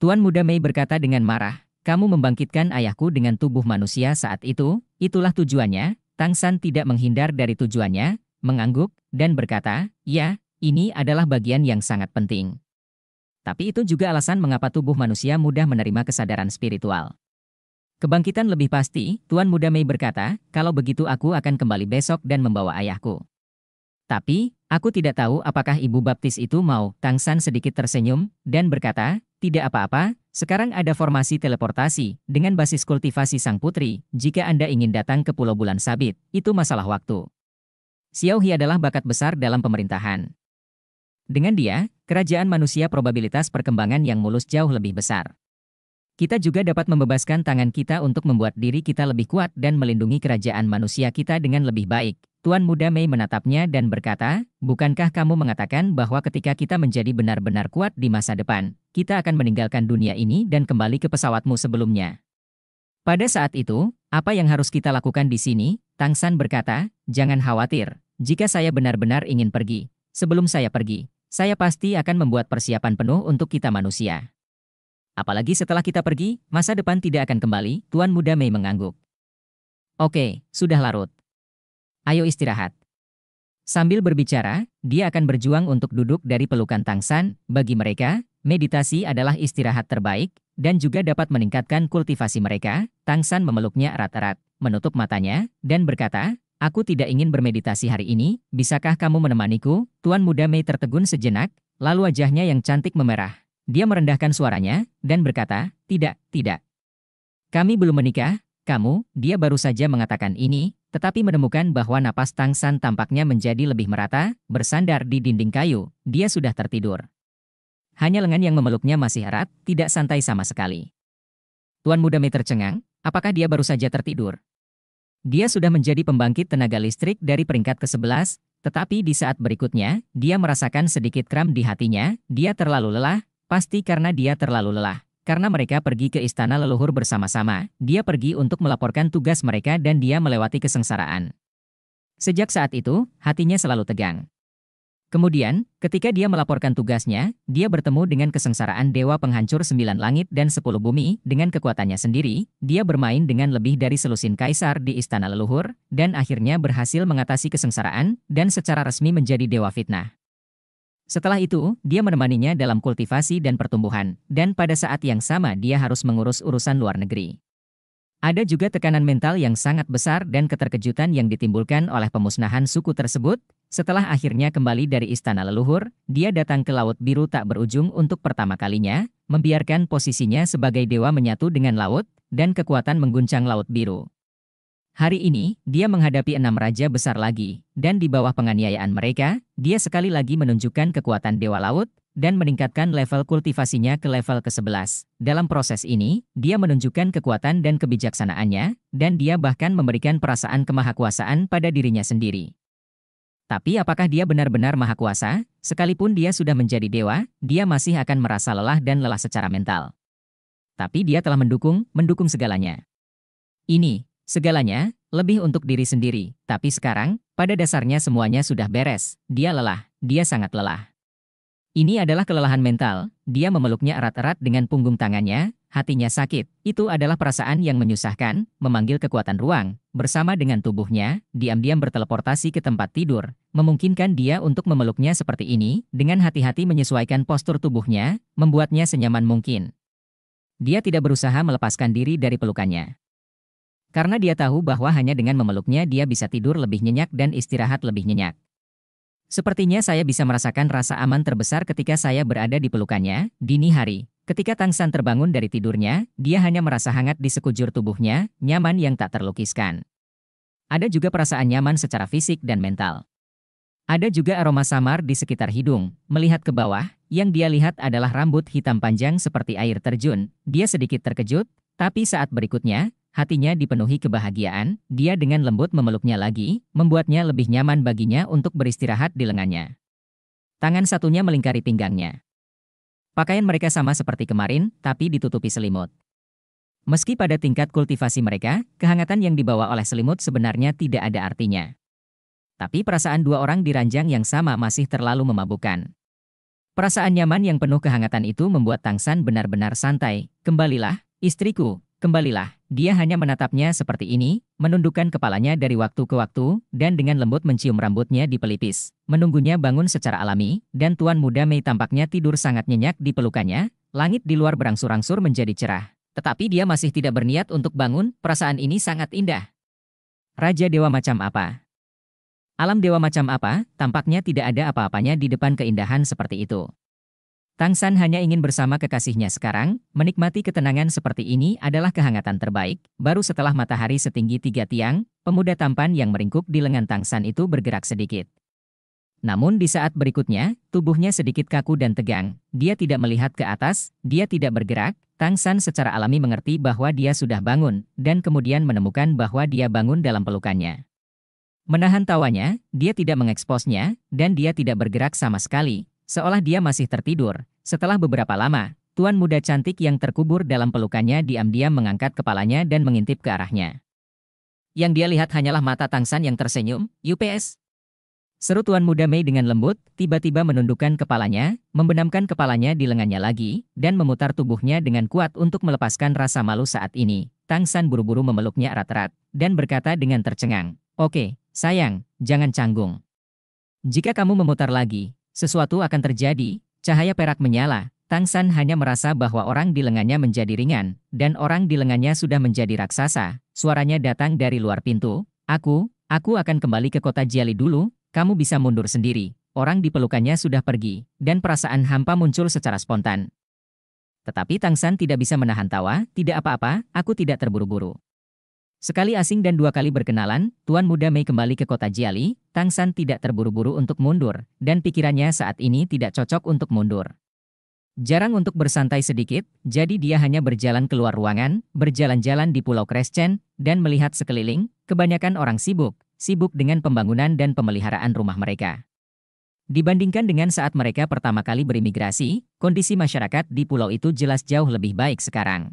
Tuan Muda Mei berkata dengan marah, kamu membangkitkan ayahku dengan tubuh manusia saat itu, itulah tujuannya, Tang San tidak menghindar dari tujuannya, mengangguk, dan berkata, ya, ini adalah bagian yang sangat penting. Tapi itu juga alasan mengapa tubuh manusia mudah menerima kesadaran spiritual. Kebangkitan lebih pasti, Tuan Muda Mei berkata, kalau begitu aku akan kembali besok dan membawa ayahku. Tapi, Aku tidak tahu apakah ibu baptis itu mau. Tang San sedikit tersenyum dan berkata, tidak apa-apa, sekarang ada formasi teleportasi dengan basis kultivasi sang putri. Jika Anda ingin datang ke Pulau Bulan Sabit, itu masalah waktu. Xiao He adalah bakat besar dalam pemerintahan. Dengan dia, kerajaan manusia probabilitas perkembangan yang mulus jauh lebih besar. Kita juga dapat membebaskan tangan kita untuk membuat diri kita lebih kuat dan melindungi kerajaan manusia kita dengan lebih baik, Tuan Muda Mei menatapnya dan berkata, Bukankah kamu mengatakan bahwa ketika kita menjadi benar-benar kuat di masa depan, kita akan meninggalkan dunia ini dan kembali ke pesawatmu sebelumnya? Pada saat itu, apa yang harus kita lakukan di sini? Tang San berkata, Jangan khawatir, jika saya benar-benar ingin pergi, sebelum saya pergi, saya pasti akan membuat persiapan penuh untuk kita manusia. Apalagi setelah kita pergi, masa depan tidak akan kembali, Tuan Muda Mei mengangguk. Oke, sudah larut ayo istirahat. Sambil berbicara, dia akan berjuang untuk duduk dari pelukan Tang San. Bagi mereka, meditasi adalah istirahat terbaik dan juga dapat meningkatkan kultivasi mereka. Tang San memeluknya erat-erat, menutup matanya, dan berkata, Aku tidak ingin bermeditasi hari ini, bisakah kamu menemaniku? Tuan muda Mei tertegun sejenak, lalu wajahnya yang cantik memerah. Dia merendahkan suaranya, dan berkata, tidak, tidak. Kami belum menikah, kamu, dia baru saja mengatakan ini, tetapi menemukan bahwa napas Tang San tampaknya menjadi lebih merata, bersandar di dinding kayu, dia sudah tertidur. Hanya lengan yang memeluknya masih erat, tidak santai sama sekali. Tuan muda Mei tercengang, apakah dia baru saja tertidur? Dia sudah menjadi pembangkit tenaga listrik dari peringkat ke-11, tetapi di saat berikutnya, dia merasakan sedikit kram di hatinya, dia terlalu lelah, pasti karena dia terlalu lelah. Karena mereka pergi ke istana leluhur bersama-sama, dia pergi untuk melaporkan tugas mereka dan dia melewati kesengsaraan. Sejak saat itu, hatinya selalu tegang. Kemudian, ketika dia melaporkan tugasnya, dia bertemu dengan kesengsaraan Dewa Penghancur Sembilan Langit dan Sepuluh Bumi. Dengan kekuatannya sendiri, dia bermain dengan lebih dari selusin kaisar di Istana Leluhur, dan akhirnya berhasil mengatasi kesengsaraan, dan secara resmi menjadi Dewa Fitnah. Setelah itu, dia menemaninya dalam kultivasi dan pertumbuhan, dan pada saat yang sama dia harus mengurus urusan luar negeri. Ada juga tekanan mental yang sangat besar dan keterkejutan yang ditimbulkan oleh pemusnahan suku tersebut. Setelah akhirnya kembali dari istana leluhur, dia datang ke Laut Biru tak berujung untuk pertama kalinya, membiarkan posisinya sebagai dewa menyatu dengan laut, dan kekuatan mengguncang Laut Biru. Hari ini, dia menghadapi enam raja besar lagi, dan di bawah penganiayaan mereka, dia sekali lagi menunjukkan kekuatan Dewa Laut, dan meningkatkan level kultivasinya ke level ke-11. Dalam proses ini, dia menunjukkan kekuatan dan kebijaksanaannya, dan dia bahkan memberikan perasaan kemahakuasaan pada dirinya sendiri. Tapi apakah dia benar-benar maha kuasa? Sekalipun dia sudah menjadi dewa, dia masih akan merasa lelah dan lelah secara mental. Tapi dia telah mendukung, mendukung segalanya. Ini, Segalanya, lebih untuk diri sendiri, tapi sekarang, pada dasarnya semuanya sudah beres, dia lelah, dia sangat lelah. Ini adalah kelelahan mental, dia memeluknya erat-erat dengan punggung tangannya, hatinya sakit, itu adalah perasaan yang menyusahkan, memanggil kekuatan ruang, bersama dengan tubuhnya, diam-diam berteleportasi ke tempat tidur, memungkinkan dia untuk memeluknya seperti ini, dengan hati-hati menyesuaikan postur tubuhnya, membuatnya senyaman mungkin. Dia tidak berusaha melepaskan diri dari pelukannya. Karena dia tahu bahwa hanya dengan memeluknya dia bisa tidur lebih nyenyak dan istirahat lebih nyenyak. Sepertinya saya bisa merasakan rasa aman terbesar ketika saya berada di pelukannya, dini hari. Ketika Tang San terbangun dari tidurnya, dia hanya merasa hangat di sekujur tubuhnya, nyaman yang tak terlukiskan. Ada juga perasaan nyaman secara fisik dan mental. Ada juga aroma samar di sekitar hidung. Melihat ke bawah, yang dia lihat adalah rambut hitam panjang seperti air terjun. Dia sedikit terkejut, tapi saat berikutnya, hatinya dipenuhi kebahagiaan, dia dengan lembut memeluknya lagi, membuatnya lebih nyaman baginya untuk beristirahat di lengannya. Tangan satunya melingkari pinggangnya. Pakaian mereka sama seperti kemarin, tapi ditutupi selimut. Meski pada tingkat kultivasi mereka, kehangatan yang dibawa oleh selimut sebenarnya tidak ada artinya. Tapi perasaan dua orang di ranjang yang sama masih terlalu memabukkan. Perasaan nyaman yang penuh kehangatan itu membuat Tang San benar-benar santai. Kembalilah, istriku, Kembalilah, dia hanya menatapnya seperti ini, menundukkan kepalanya dari waktu ke waktu, dan dengan lembut mencium rambutnya di pelipis, Menunggunya bangun secara alami, dan Tuan Muda Mei tampaknya tidur sangat nyenyak di pelukannya, langit di luar berangsur-angsur menjadi cerah. Tetapi dia masih tidak berniat untuk bangun, perasaan ini sangat indah. Raja Dewa macam apa? Alam Dewa macam apa, tampaknya tidak ada apa-apanya di depan keindahan seperti itu. Tang San hanya ingin bersama kekasihnya sekarang, menikmati ketenangan seperti ini adalah kehangatan terbaik. Baru setelah matahari setinggi tiga tiang, pemuda tampan yang meringkuk di lengan Tang San itu bergerak sedikit. Namun di saat berikutnya, tubuhnya sedikit kaku dan tegang. Dia tidak melihat ke atas, dia tidak bergerak. Tang San secara alami mengerti bahwa dia sudah bangun, dan kemudian menemukan bahwa dia bangun dalam pelukannya. Menahan tawanya, dia tidak mengeksposnya, dan dia tidak bergerak sama sekali. Seolah dia masih tertidur, setelah beberapa lama, tuan muda cantik yang terkubur dalam pelukannya diam-diam mengangkat kepalanya dan mengintip ke arahnya. Yang dia lihat hanyalah mata Tangsan yang tersenyum, UPS. Seru tuan muda Mei dengan lembut, tiba-tiba menundukkan kepalanya, membenamkan kepalanya di lengannya lagi, dan memutar tubuhnya dengan kuat untuk melepaskan rasa malu saat ini. Tangsan buru-buru memeluknya erat-erat, dan berkata dengan tercengang, Oke, sayang, jangan canggung. Jika kamu memutar lagi, sesuatu akan terjadi, cahaya perak menyala, Tang San hanya merasa bahwa orang di lengannya menjadi ringan, dan orang di lengannya sudah menjadi raksasa, suaranya datang dari luar pintu, aku, aku akan kembali ke kota Jiali dulu, kamu bisa mundur sendiri. Orang di pelukannya sudah pergi, dan perasaan hampa muncul secara spontan. Tetapi Tang San tidak bisa menahan tawa, tidak apa-apa, aku tidak terburu-buru. Sekali asing dan dua kali berkenalan, Tuan Muda Mei kembali ke kota Jiali, Tang San tidak terburu-buru untuk mundur, dan pikirannya saat ini tidak cocok untuk mundur. Jarang untuk bersantai sedikit, jadi dia hanya berjalan keluar ruangan, berjalan-jalan di Pulau Crescent, dan melihat sekeliling, kebanyakan orang sibuk, sibuk dengan pembangunan dan pemeliharaan rumah mereka. Dibandingkan dengan saat mereka pertama kali berimigrasi, kondisi masyarakat di pulau itu jelas jauh lebih baik sekarang.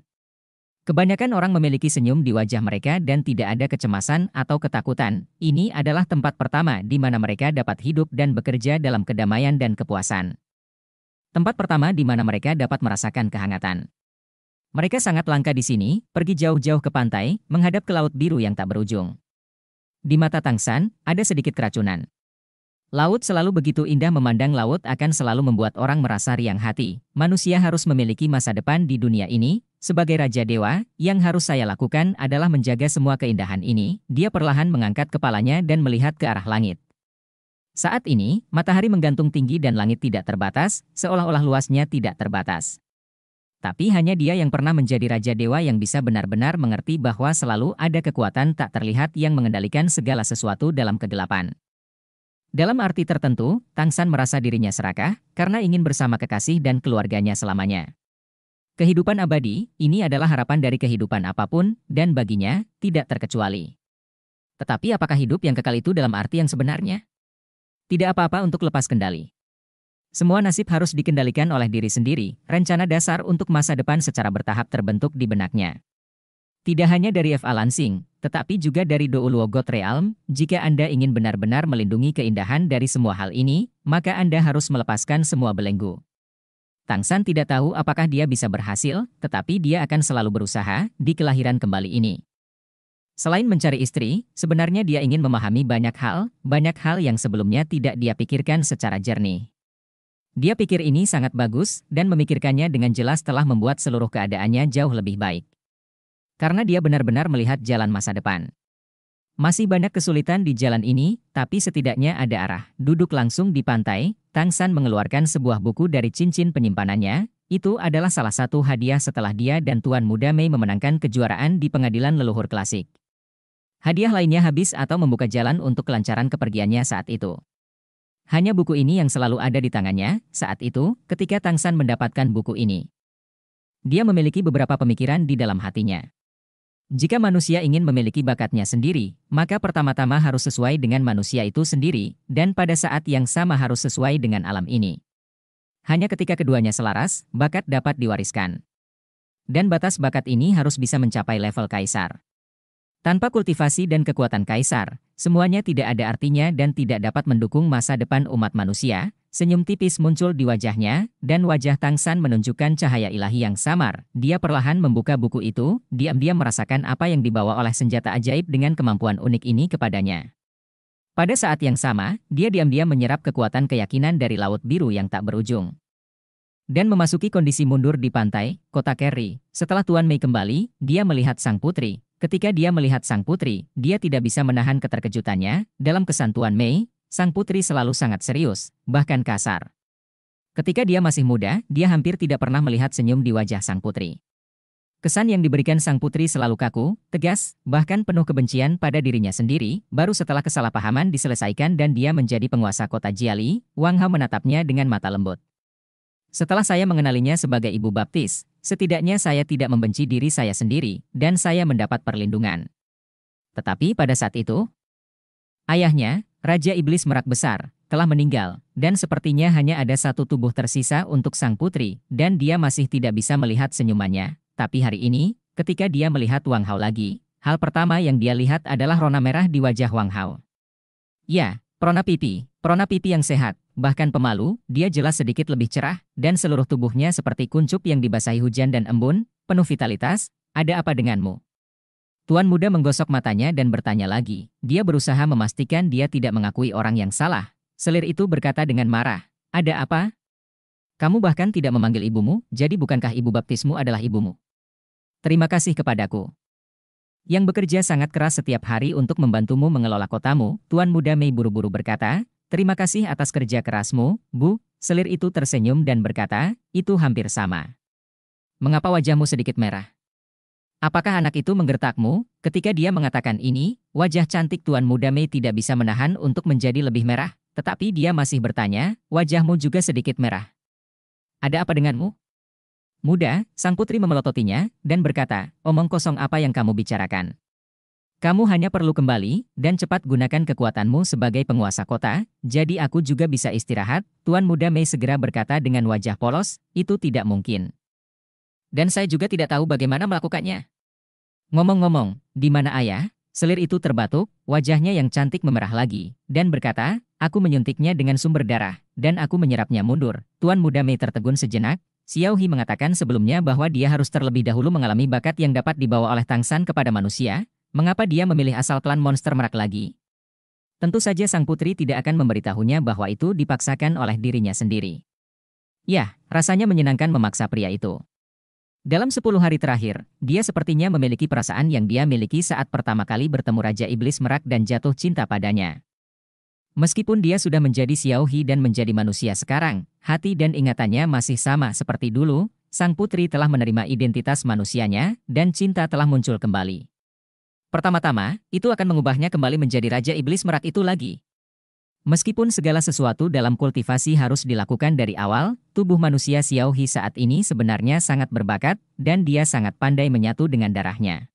Kebanyakan orang memiliki senyum di wajah mereka dan tidak ada kecemasan atau ketakutan. Ini adalah tempat pertama di mana mereka dapat hidup dan bekerja dalam kedamaian dan kepuasan. Tempat pertama di mana mereka dapat merasakan kehangatan. Mereka sangat langka di sini, pergi jauh-jauh ke pantai, menghadap ke laut biru yang tak berujung. Di mata Tang San ada sedikit keracunan. Laut selalu begitu indah memandang laut akan selalu membuat orang merasa riang hati. Manusia harus memiliki masa depan di dunia ini. Sebagai Raja Dewa, yang harus saya lakukan adalah menjaga semua keindahan ini. Dia perlahan mengangkat kepalanya dan melihat ke arah langit. Saat ini, matahari menggantung tinggi dan langit tidak terbatas, seolah-olah luasnya tidak terbatas. Tapi hanya dia yang pernah menjadi Raja Dewa yang bisa benar-benar mengerti bahwa selalu ada kekuatan tak terlihat yang mengendalikan segala sesuatu dalam kegelapan. Dalam arti tertentu, Tang San merasa dirinya serakah karena ingin bersama kekasih dan keluarganya selamanya. Kehidupan abadi, ini adalah harapan dari kehidupan apapun, dan baginya, tidak terkecuali. Tetapi apakah hidup yang kekal itu dalam arti yang sebenarnya? Tidak apa-apa untuk lepas kendali. Semua nasib harus dikendalikan oleh diri sendiri, rencana dasar untuk masa depan secara bertahap terbentuk di benaknya. Tidak hanya dari F.A. Lansing, tetapi juga dari Douluogot Realm, jika Anda ingin benar-benar melindungi keindahan dari semua hal ini, maka Anda harus melepaskan semua belenggu. Tang San tidak tahu apakah dia bisa berhasil, tetapi dia akan selalu berusaha di kelahiran kembali ini. Selain mencari istri, sebenarnya dia ingin memahami banyak hal, banyak hal yang sebelumnya tidak dia pikirkan secara jernih. Dia pikir ini sangat bagus dan memikirkannya dengan jelas telah membuat seluruh keadaannya jauh lebih baik karena dia benar-benar melihat jalan masa depan. Masih banyak kesulitan di jalan ini, tapi setidaknya ada arah. Duduk langsung di pantai, Tang San mengeluarkan sebuah buku dari cincin penyimpanannya. Itu adalah salah satu hadiah setelah dia dan Tuan Muda Mei memenangkan kejuaraan di pengadilan leluhur klasik. Hadiah lainnya habis atau membuka jalan untuk kelancaran kepergiannya saat itu. Hanya buku ini yang selalu ada di tangannya saat itu ketika Tang San mendapatkan buku ini. Dia memiliki beberapa pemikiran di dalam hatinya. Jika manusia ingin memiliki bakatnya sendiri, maka pertama-tama harus sesuai dengan manusia itu sendiri, dan pada saat yang sama harus sesuai dengan alam ini. Hanya ketika keduanya selaras, bakat dapat diwariskan. Dan batas bakat ini harus bisa mencapai level kaisar. Tanpa kultivasi dan kekuatan kaisar, semuanya tidak ada artinya dan tidak dapat mendukung masa depan umat manusia, Senyum tipis muncul di wajahnya, dan wajah Tang San menunjukkan cahaya ilahi yang samar. Dia perlahan membuka buku itu, diam-diam merasakan apa yang dibawa oleh senjata ajaib dengan kemampuan unik ini kepadanya. Pada saat yang sama, dia diam-diam menyerap kekuatan keyakinan dari Laut Biru yang tak berujung. Dan memasuki kondisi mundur di pantai, kota Kerry. Setelah Tuan Mei kembali, dia melihat sang putri. Ketika dia melihat sang putri, dia tidak bisa menahan keterkejutannya. Dalam kesan Tuan Mei, sang putri selalu sangat serius, bahkan kasar. Ketika dia masih muda, dia hampir tidak pernah melihat senyum di wajah sang putri. Kesan yang diberikan sang putri selalu kaku, tegas, bahkan penuh kebencian pada dirinya sendiri. Baru setelah kesalahpahaman diselesaikan dan dia menjadi penguasa kota Jiali, Wang Hao menatapnya dengan mata lembut. Setelah saya mengenalinya sebagai ibu baptis, setidaknya saya tidak membenci diri saya sendiri, dan saya mendapat perlindungan. Tetapi pada saat itu, ayahnya, Raja Iblis Merak Besar, telah meninggal, dan sepertinya hanya ada satu tubuh tersisa untuk sang putri, dan dia masih tidak bisa melihat senyumannya. Tapi hari ini, ketika dia melihat Wang Hao lagi, hal pertama yang dia lihat adalah rona merah di wajah Wang Hao. Ya, Prona pipi, prona pipi yang sehat, bahkan pemalu, dia jelas sedikit lebih cerah, dan seluruh tubuhnya seperti kuncup yang dibasahi hujan dan embun, penuh vitalitas, ada apa denganmu? Tuan muda menggosok matanya dan bertanya lagi. Dia berusaha memastikan dia tidak mengakui orang yang salah. Selir itu berkata dengan marah, ada apa? Kamu bahkan tidak memanggil ibumu, jadi bukankah ibu baptismu adalah ibumu? Terima kasih kepadaku. Yang bekerja sangat keras setiap hari untuk membantumu mengelola kotamu, Tuan Muda Mei buru-buru berkata, Terima kasih atas kerja kerasmu, Bu. Selir itu tersenyum dan berkata, itu hampir sama. Mengapa wajahmu sedikit merah? Apakah anak itu menggertakmu? Ketika dia mengatakan ini, wajah cantik Tuan Muda Mei tidak bisa menahan untuk menjadi lebih merah, tetapi dia masih bertanya, wajahmu juga sedikit merah. Ada apa denganmu? Muda, sang putri memelototinya, dan berkata, omong kosong apa yang kamu bicarakan. Kamu hanya perlu kembali, dan cepat gunakan kekuatanmu sebagai penguasa kota, jadi aku juga bisa istirahat, Tuan Muda Mei segera berkata dengan wajah polos, itu tidak mungkin. Dan saya juga tidak tahu bagaimana melakukannya. Ngomong-ngomong, di mana ayah? Selir itu terbatuk, wajahnya yang cantik memerah lagi, dan berkata, aku menyuntiknya dengan sumber darah, dan aku menyerapnya mundur. Tuan muda Mei tertegun sejenak, Xiao Hi mengatakan sebelumnya bahwa dia harus terlebih dahulu mengalami bakat yang dapat dibawa oleh Tang San kepada manusia, mengapa dia memilih asal klan monster merak lagi. Tentu saja sang putri tidak akan memberitahunya bahwa itu dipaksakan oleh dirinya sendiri. Yah, rasanya menyenangkan memaksa pria itu. Dalam sepuluh hari terakhir, dia sepertinya memiliki perasaan yang dia miliki saat pertama kali bertemu Raja Iblis Merak dan jatuh cinta padanya. Meskipun dia sudah menjadi Xiaohi dan menjadi manusia sekarang, hati dan ingatannya masih sama seperti dulu, sang putri telah menerima identitas manusianya, dan cinta telah muncul kembali. Pertama-tama, itu akan mengubahnya kembali menjadi Raja Iblis Merak itu lagi. Meskipun segala sesuatu dalam kultivasi harus dilakukan dari awal, tubuh manusia Xiaohi saat ini sebenarnya sangat berbakat, dan dia sangat pandai menyatu dengan darahnya.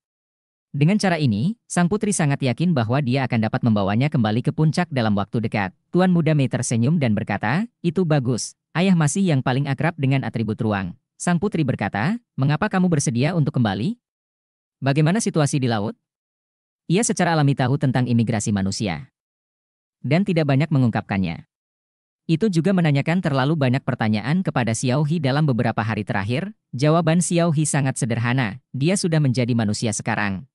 Dengan cara ini, sang putri sangat yakin bahwa dia akan dapat membawanya kembali ke puncak dalam waktu dekat. Tuan muda Mei tersenyum dan berkata, itu bagus, ayah masih yang paling akrab dengan atribut ruang. Sang putri berkata, mengapa kamu bersedia untuk kembali? Bagaimana situasi di laut? Ia secara alami tahu tentang imigrasi manusia dan tidak banyak mengungkapkannya. Itu juga menanyakan terlalu banyak pertanyaan kepada Xiao He dalam beberapa hari terakhir. Jawaban Xiao He sangat sederhana, dia sudah menjadi manusia sekarang.